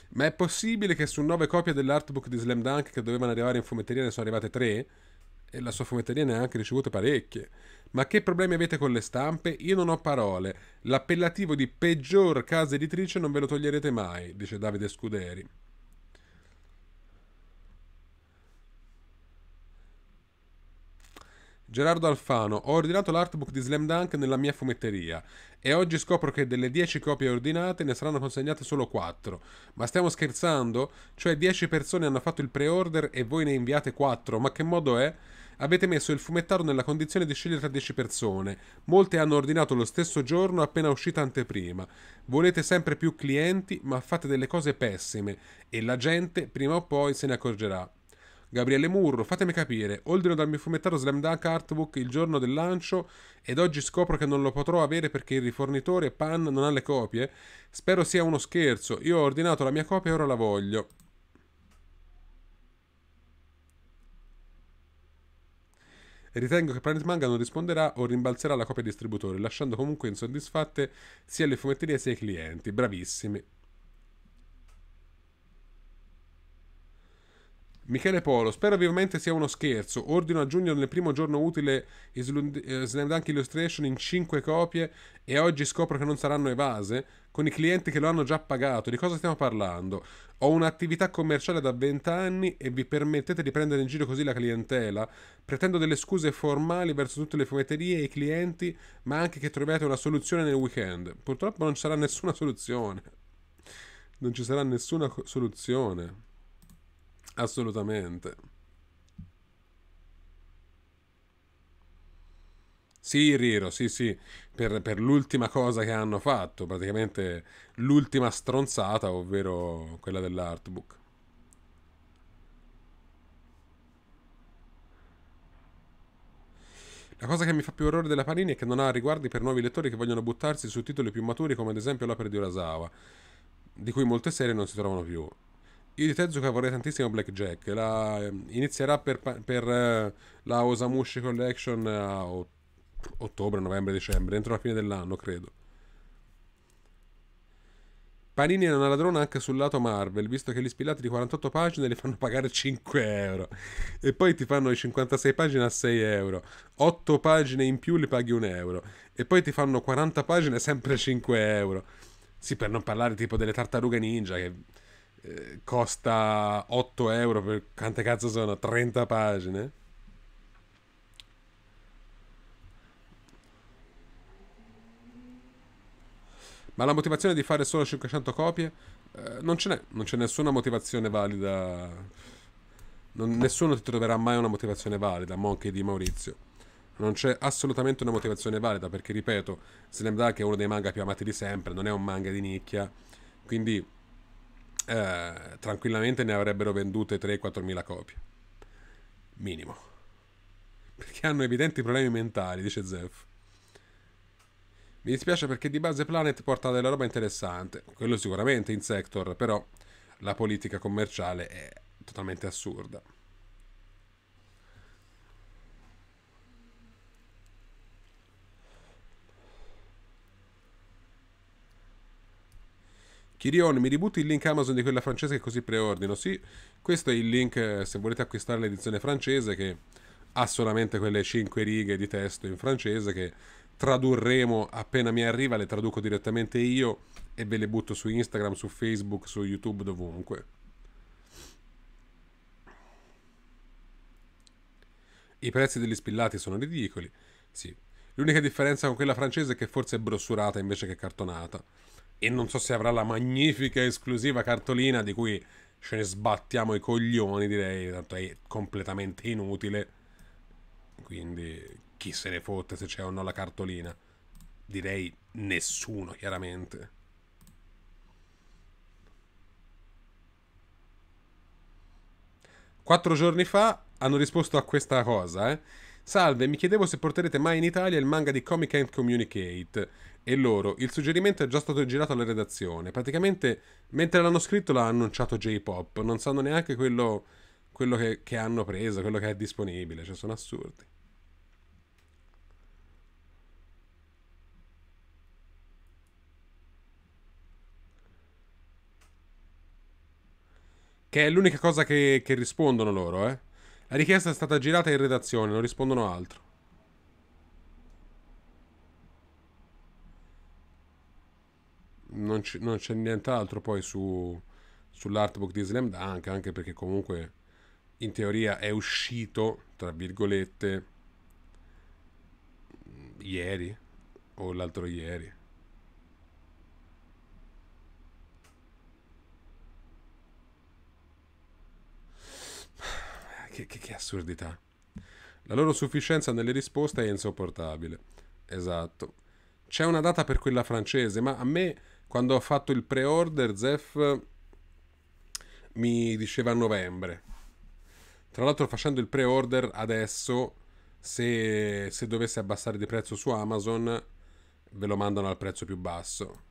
Ma è possibile che su nove copie dell'artbook di Slam Dunk che dovevano arrivare in fumetteria ne sono arrivate tre? e la sua fumetteria ne ha anche ricevute parecchie. Ma che problemi avete con le stampe? Io non ho parole. L'appellativo di peggior casa editrice non ve lo toglierete mai, dice Davide Scuderi. Gerardo Alfano, ho ordinato l'artbook di Slam Dunk nella mia fumetteria e oggi scopro che delle 10 copie ordinate ne saranno consegnate solo 4. Ma stiamo scherzando? Cioè 10 persone hanno fatto il pre-order e voi ne inviate 4, ma che modo è? avete messo il fumettaro nella condizione di scegliere tra 10 persone. Molte hanno ordinato lo stesso giorno appena uscita anteprima. Volete sempre più clienti, ma fate delle cose pessime e la gente prima o poi se ne accorgerà. Gabriele Murro, fatemi capire, ordino dal mio fumettaro Slam Dunk Artbook il giorno del lancio ed oggi scopro che non lo potrò avere perché il rifornitore Pan non ha le copie. Spero sia uno scherzo, io ho ordinato la mia copia e ora la voglio. ritengo che Planet Manga non risponderà o rimbalzerà la copia distributore, lasciando comunque insoddisfatte sia le fumetterie sia i clienti. Bravissimi. Michele Polo, spero vivamente sia uno scherzo. Ordino a giugno nel primo giorno utile eh, Slam Dunk Illustration in 5 copie e oggi scopro che non saranno evase con i clienti che lo hanno già pagato. Di cosa stiamo parlando? Ho un'attività commerciale da 20 anni e vi permettete di prendere in giro così la clientela? Pretendo delle scuse formali verso tutte le fumetterie e i clienti, ma anche che troviate una soluzione nel weekend. Purtroppo non ci sarà nessuna soluzione. Non ci sarà nessuna soluzione. Assolutamente. Sì, Riro, sì, sì, per, per, l'ultima cosa che hanno fatto, praticamente l'ultima stronzata, ovvero quella dell'artbook. La cosa che mi fa più orrore della Panini è che non ha riguardi per nuovi lettori che vogliono buttarsi su titoli più maturi come ad esempio l'opera di Urasawa, di cui molte serie non si trovano più. Io di Tezuka vorrei tantissimo Blackjack. La, eh, inizierà per, per eh, la Osamushi Collection a ottobre, novembre, dicembre, entro la fine dell'anno, credo. Panini è una ladrona anche sul lato Marvel, visto che gli spillati di 48 pagine li fanno pagare 5 euro. E poi ti fanno i 56 pagine a 6 euro. 8 pagine in più li paghi 1 euro. E poi ti fanno 40 pagine sempre 5 euro. Sì, per non parlare tipo delle tartarughe ninja che eh, costa 8 euro per quante cazzo sono? 30 pagine. Ma la motivazione di fare solo 500 copie? Eh, non ce n'è, non c'è nessuna motivazione valida. Non, nessuno ti troverà mai una motivazione valida, Monkey di Maurizio. Non c'è assolutamente una motivazione valida perché, ripeto, Slam Dunk è uno dei manga più amati di sempre, non è un manga di nicchia. Quindi eh, tranquillamente ne avrebbero vendute 3-4 mila copie. Minimo. Perché hanno evidenti problemi mentali, dice Zef. Mi dispiace perché di base Planet porta della roba interessante, quello sicuramente in sector, però la politica commerciale è totalmente assurda. Chirion, mi ributti il link Amazon di quella francese che così preordino. Sì, questo è il link eh, se volete acquistare l'edizione francese che ha solamente quelle 5 righe di testo in francese che tradurremo appena mi arriva, le traduco direttamente io e ve le butto su Instagram, su Facebook, su YouTube, dovunque. I prezzi degli spillati sono ridicoli, sì. L'unica differenza con quella francese è che forse è brossurata invece che cartonata e non so se avrà la magnifica esclusiva cartolina di cui ce ne sbattiamo i coglioni, direi, tanto è completamente inutile. Quindi chi se ne fotte se c'è o no la cartolina? Direi nessuno, chiaramente. Quattro giorni fa hanno risposto a questa cosa, eh. Salve, mi chiedevo se porterete mai in Italia il manga di Comic and Communicate. E loro, il suggerimento è già stato girato alla redazione. Praticamente, mentre l'hanno scritto, l'ha annunciato J-Pop. Non sanno neanche quello, quello che, che, hanno preso, quello che è disponibile. Cioè, sono assurdi. Che è l'unica cosa che, che rispondono loro, eh. La richiesta è stata girata in redazione, non rispondono altro. Non, c'è nient'altro poi su, sull'artbook di Slam Dunk, anche perché comunque in teoria è uscito, tra virgolette, ieri o l'altro ieri. Che, che, che assurdità. La loro sufficienza nelle risposte è insopportabile. Esatto. C'è una data per quella francese, ma a me quando ho fatto il pre-order Zef mi diceva a novembre. Tra l'altro facendo il pre-order adesso, se, se dovesse abbassare di prezzo su Amazon, ve lo mandano al prezzo più basso.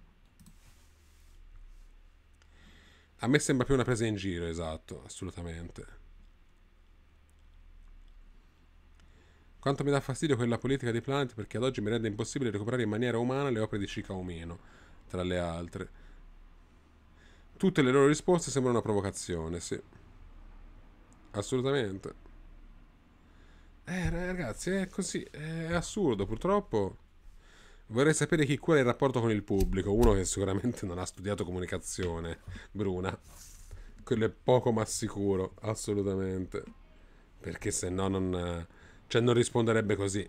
A me sembra più una presa in giro, esatto, assolutamente. Quanto mi dà fastidio quella politica di planeti perché ad oggi mi rende impossibile recuperare in maniera umana le opere di Cica o meno, tra le altre. Tutte le loro risposte sembrano una provocazione, sì. Assolutamente. Eh, ragazzi, è così, è assurdo, purtroppo. Vorrei sapere chi cura il rapporto con il pubblico, uno che sicuramente non ha studiato comunicazione, Bruna. Quello è poco ma sicuro, assolutamente. Perché se no non... Cioè non risponderebbe così.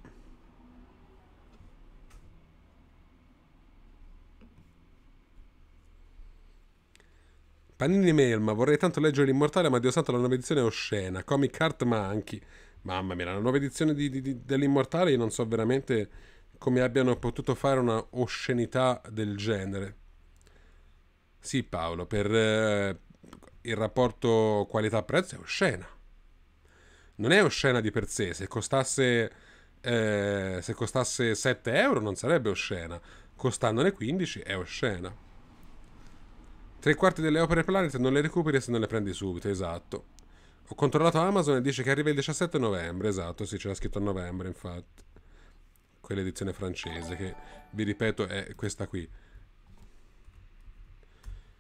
Panini mail, ma vorrei tanto leggere l'Immortale, ma Dio santo la nuova edizione è oscena. Comic Art manchi. Mamma mia, la nuova edizione di, di, dell'Immortale io non so veramente come abbiano potuto fare una oscenità del genere. Sì Paolo, per eh, il rapporto qualità-prezzo è oscena non è oscena di per sé. Se costasse, eh, se costasse 7 euro non sarebbe oscena. Costandone 15 è oscena. Tre quarti delle opere Planet non le recuperi se non le prendi subito, esatto. Ho controllato Amazon e dice che arriva il 17 novembre, esatto, sì, c'era scritto a novembre infatti. Quell'edizione francese che, vi ripeto, è questa qui.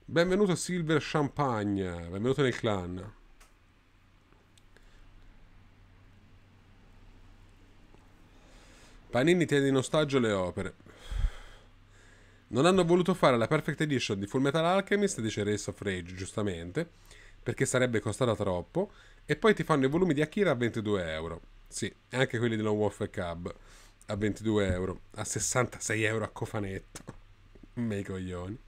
Benvenuto Silver Champagne, benvenuto nel clan. Panini tiene in ostaggio le opere. Non hanno voluto fare la Perfect Edition di Fullmetal Alchemist, dice Race of Rage, giustamente, perché sarebbe costata troppo, e poi ti fanno i volumi di Akira a 22 euro. Sì, anche quelli di Lone Wolf e Cub a 22 euro, a 66 euro a cofanetto. Mei coglioni.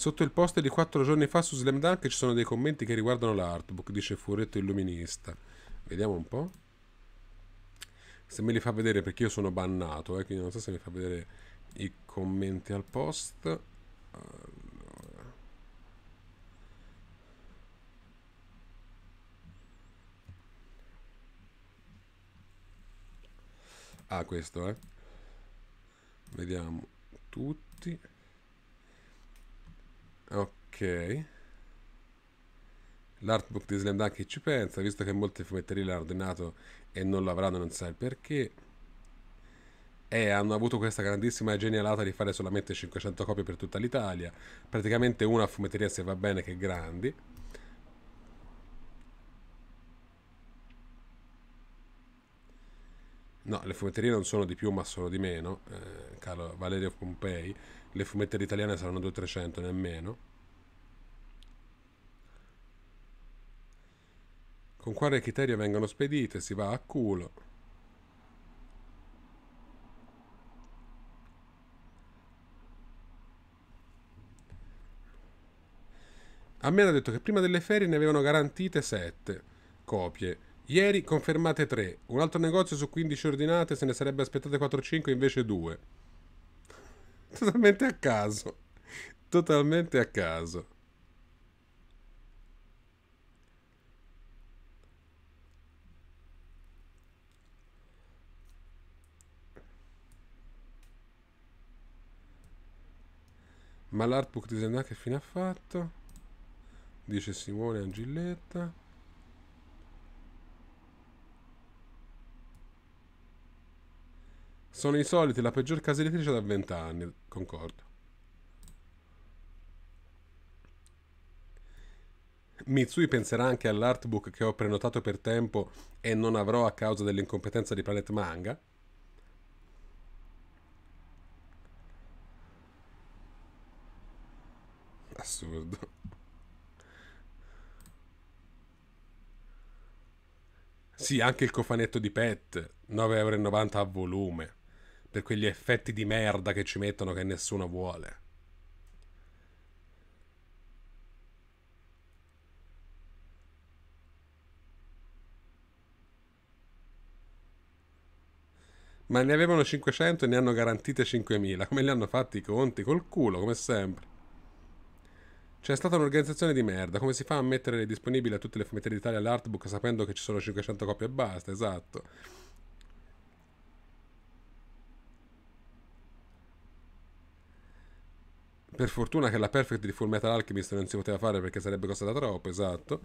Sotto il post di quattro giorni fa su Slam Dunk ci sono dei commenti che riguardano l'artbook, dice Furetto Illuminista. Vediamo un po'. Se me li fa vedere perché io sono bannato, eh, quindi non so se mi fa vedere i commenti al post. Allora. Ah, questo, eh. Vediamo tutti. Ok. L'artbook di Slam Dunk ci pensa, visto che molte fumetterie l'hanno ordinato e non l'avranno, non sai perché. E eh, hanno avuto questa grandissima genialata di fare solamente 500 copie per tutta l'Italia. Praticamente una fumetteria se va bene che grandi. No, le fumetterie non sono di più ma sono di meno, eh, caro Valerio Pompei le fumetterie italiane saranno 200-300 nemmeno. Con quale criterio vengono spedite? Si va a culo. A me hanno detto che prima delle ferie ne avevano garantite 7 copie. Ieri confermate 3. Un altro negozio su 15 ordinate se ne sarebbe aspettate 4-5 invece 2. Totalmente a caso. Totalmente a caso. Ma l'artbook di Zenà che fine ha fatto? Dice Simone Angilletta. Sono i soliti la peggior casa editrice da anni, concordo. Mitsui penserà anche all'artbook che ho prenotato per tempo e non avrò a causa dell'incompetenza di Planet Manga. Assurdo. Sì, anche il cofanetto di Pet, 9,90€ a volume per quegli effetti di merda che ci mettono che nessuno vuole. Ma ne avevano 500 e ne hanno garantite 5000. Come li hanno fatti i conti? Col culo, come sempre. C'è stata un'organizzazione di merda. Come si fa a mettere disponibile a tutte le fumetterie d'Italia l'artbook sapendo che ci sono 500 copie e basta? Esatto. Per fortuna che la perfect di Full Metal Alchemist non si poteva fare perché sarebbe costata troppo, esatto.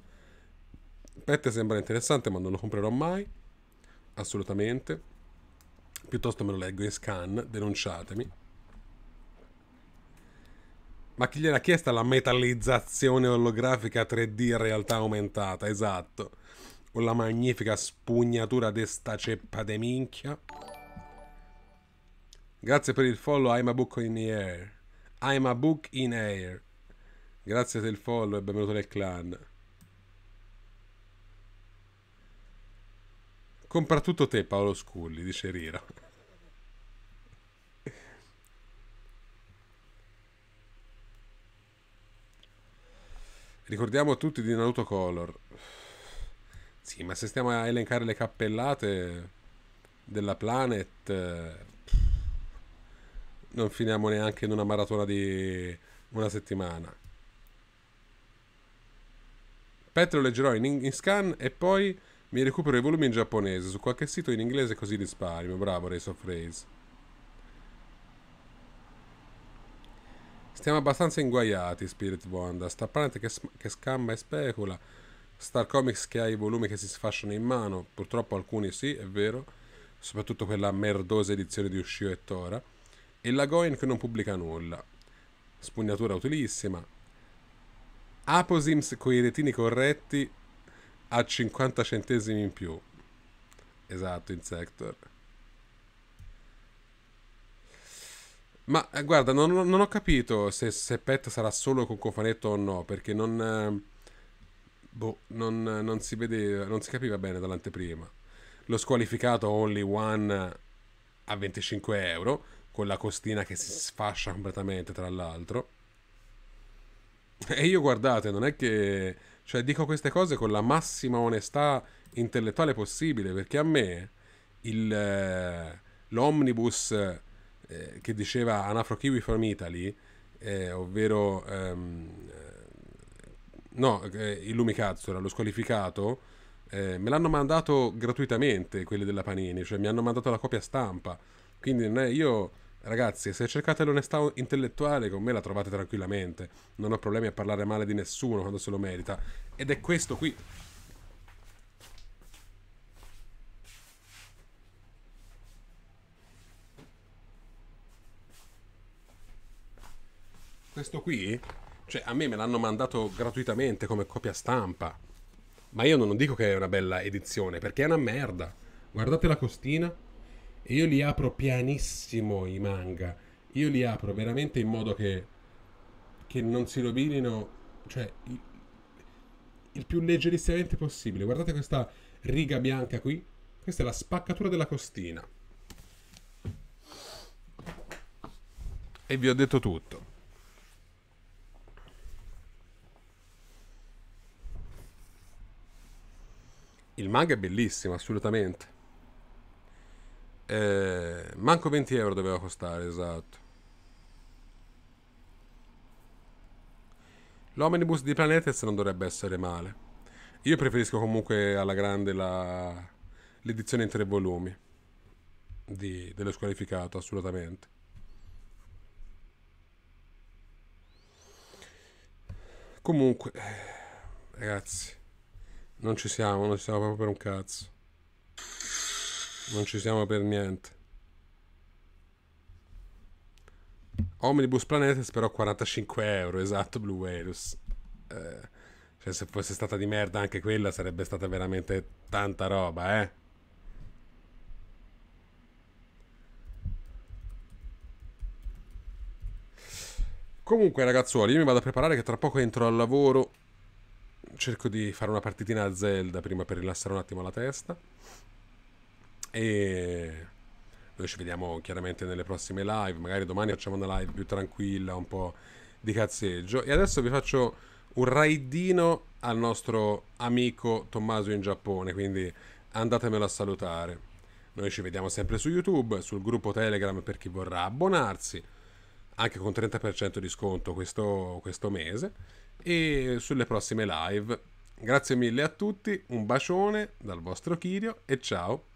Pet sembra interessante, ma non lo comprerò mai. Assolutamente. Piuttosto me lo leggo in scan, denunciatemi. Ma chi gliel'ha chiesta la metallizzazione olografica 3D in realtà aumentata? Esatto. Con la magnifica spugnatura desta ceppa de minchia. Grazie per il follow, I'm a book in the air. I'm a book in air. Grazie del follow e benvenuto nel clan. Compra tutto te Paolo Sculli, dice Rira. Ricordiamo tutti di Naruto Color. Sì, ma se stiamo a elencare le cappellate della Planet eh, non finiamo neanche in una maratona di una settimana. Petro leggerò in, in, scan e poi mi recupero i volumi in giapponese su qualche sito in inglese così risparmio. Bravo Race of Race. Stiamo abbastanza inguaiati, Spirit Wanda. Sta Planet che, che scamma e specula. Star Comics che ha i volumi che si sfasciano in mano. Purtroppo alcuni sì, è vero. Soprattutto quella merdosa edizione di Ushio e Tora e la Goen che non pubblica nulla. Spugnatura utilissima. Aposims con i retini corretti a 50 centesimi in più. Esatto, Insector. Ma eh, guarda, non, non, ho capito se, se, Pet sarà solo con cofanetto o no, perché non... Eh, boh, non, non, si vedeva, non si capiva bene dall'anteprima. L'ho squalificato Only One a 25 euro, con la costina che si sfascia completamente, tra l'altro. E io guardate, non è che... Cioè, dico queste cose con la massima onestà intellettuale possibile, perché a me il, eh, l'omnibus eh, che diceva Anafro Kiwi from Italy, eh, ovvero... Ehm, eh, no, eh, il Lumicazzo era lo squalificato, eh, me l'hanno mandato gratuitamente quelli della Panini, cioè mi hanno mandato la copia stampa. Quindi non è, io Ragazzi, se cercate l'onestà intellettuale con me la trovate tranquillamente. Non ho problemi a parlare male di nessuno quando se lo merita. Ed è questo qui. Questo qui? Cioè, a me me l'hanno mandato gratuitamente come copia stampa. Ma io non dico che è una bella edizione, perché è una merda. Guardate la costina e io li apro pianissimo i manga. Io li apro veramente in modo che, che non si rovinino, cioè il, il più leggerissimamente possibile. Guardate questa riga bianca qui, questa è la spaccatura della costina. E vi ho detto tutto. Il manga è bellissimo, assolutamente. Eh, manco 20 euro doveva costare, esatto. L'omnibus di Planetes non dovrebbe essere male. Io preferisco comunque alla grande l'edizione in tre volumi di, dello squalificato, assolutamente. Comunque, eh, ragazzi, non ci siamo, non ci siamo proprio per un cazzo. Non ci siamo per niente. Omnibus Planetes però 45 euro, esatto, Blue Velus. Eh, cioè se fosse stata di merda anche quella sarebbe stata veramente tanta roba, eh. Comunque ragazzuoli, io mi vado a preparare che tra poco entro al lavoro. Cerco di fare una partitina a Zelda prima per rilassare un attimo la testa. E noi ci vediamo chiaramente nelle prossime live. Magari domani facciamo una live più tranquilla, un po' di cazzeggio. E adesso vi faccio un raidino al nostro amico Tommaso in Giappone. Quindi andatemelo a salutare. Noi ci vediamo sempre su YouTube, sul gruppo Telegram per chi vorrà abbonarsi, anche con 30% di sconto questo, questo mese, e sulle prossime live. Grazie mille a tutti, un bacione dal vostro Kirio e ciao!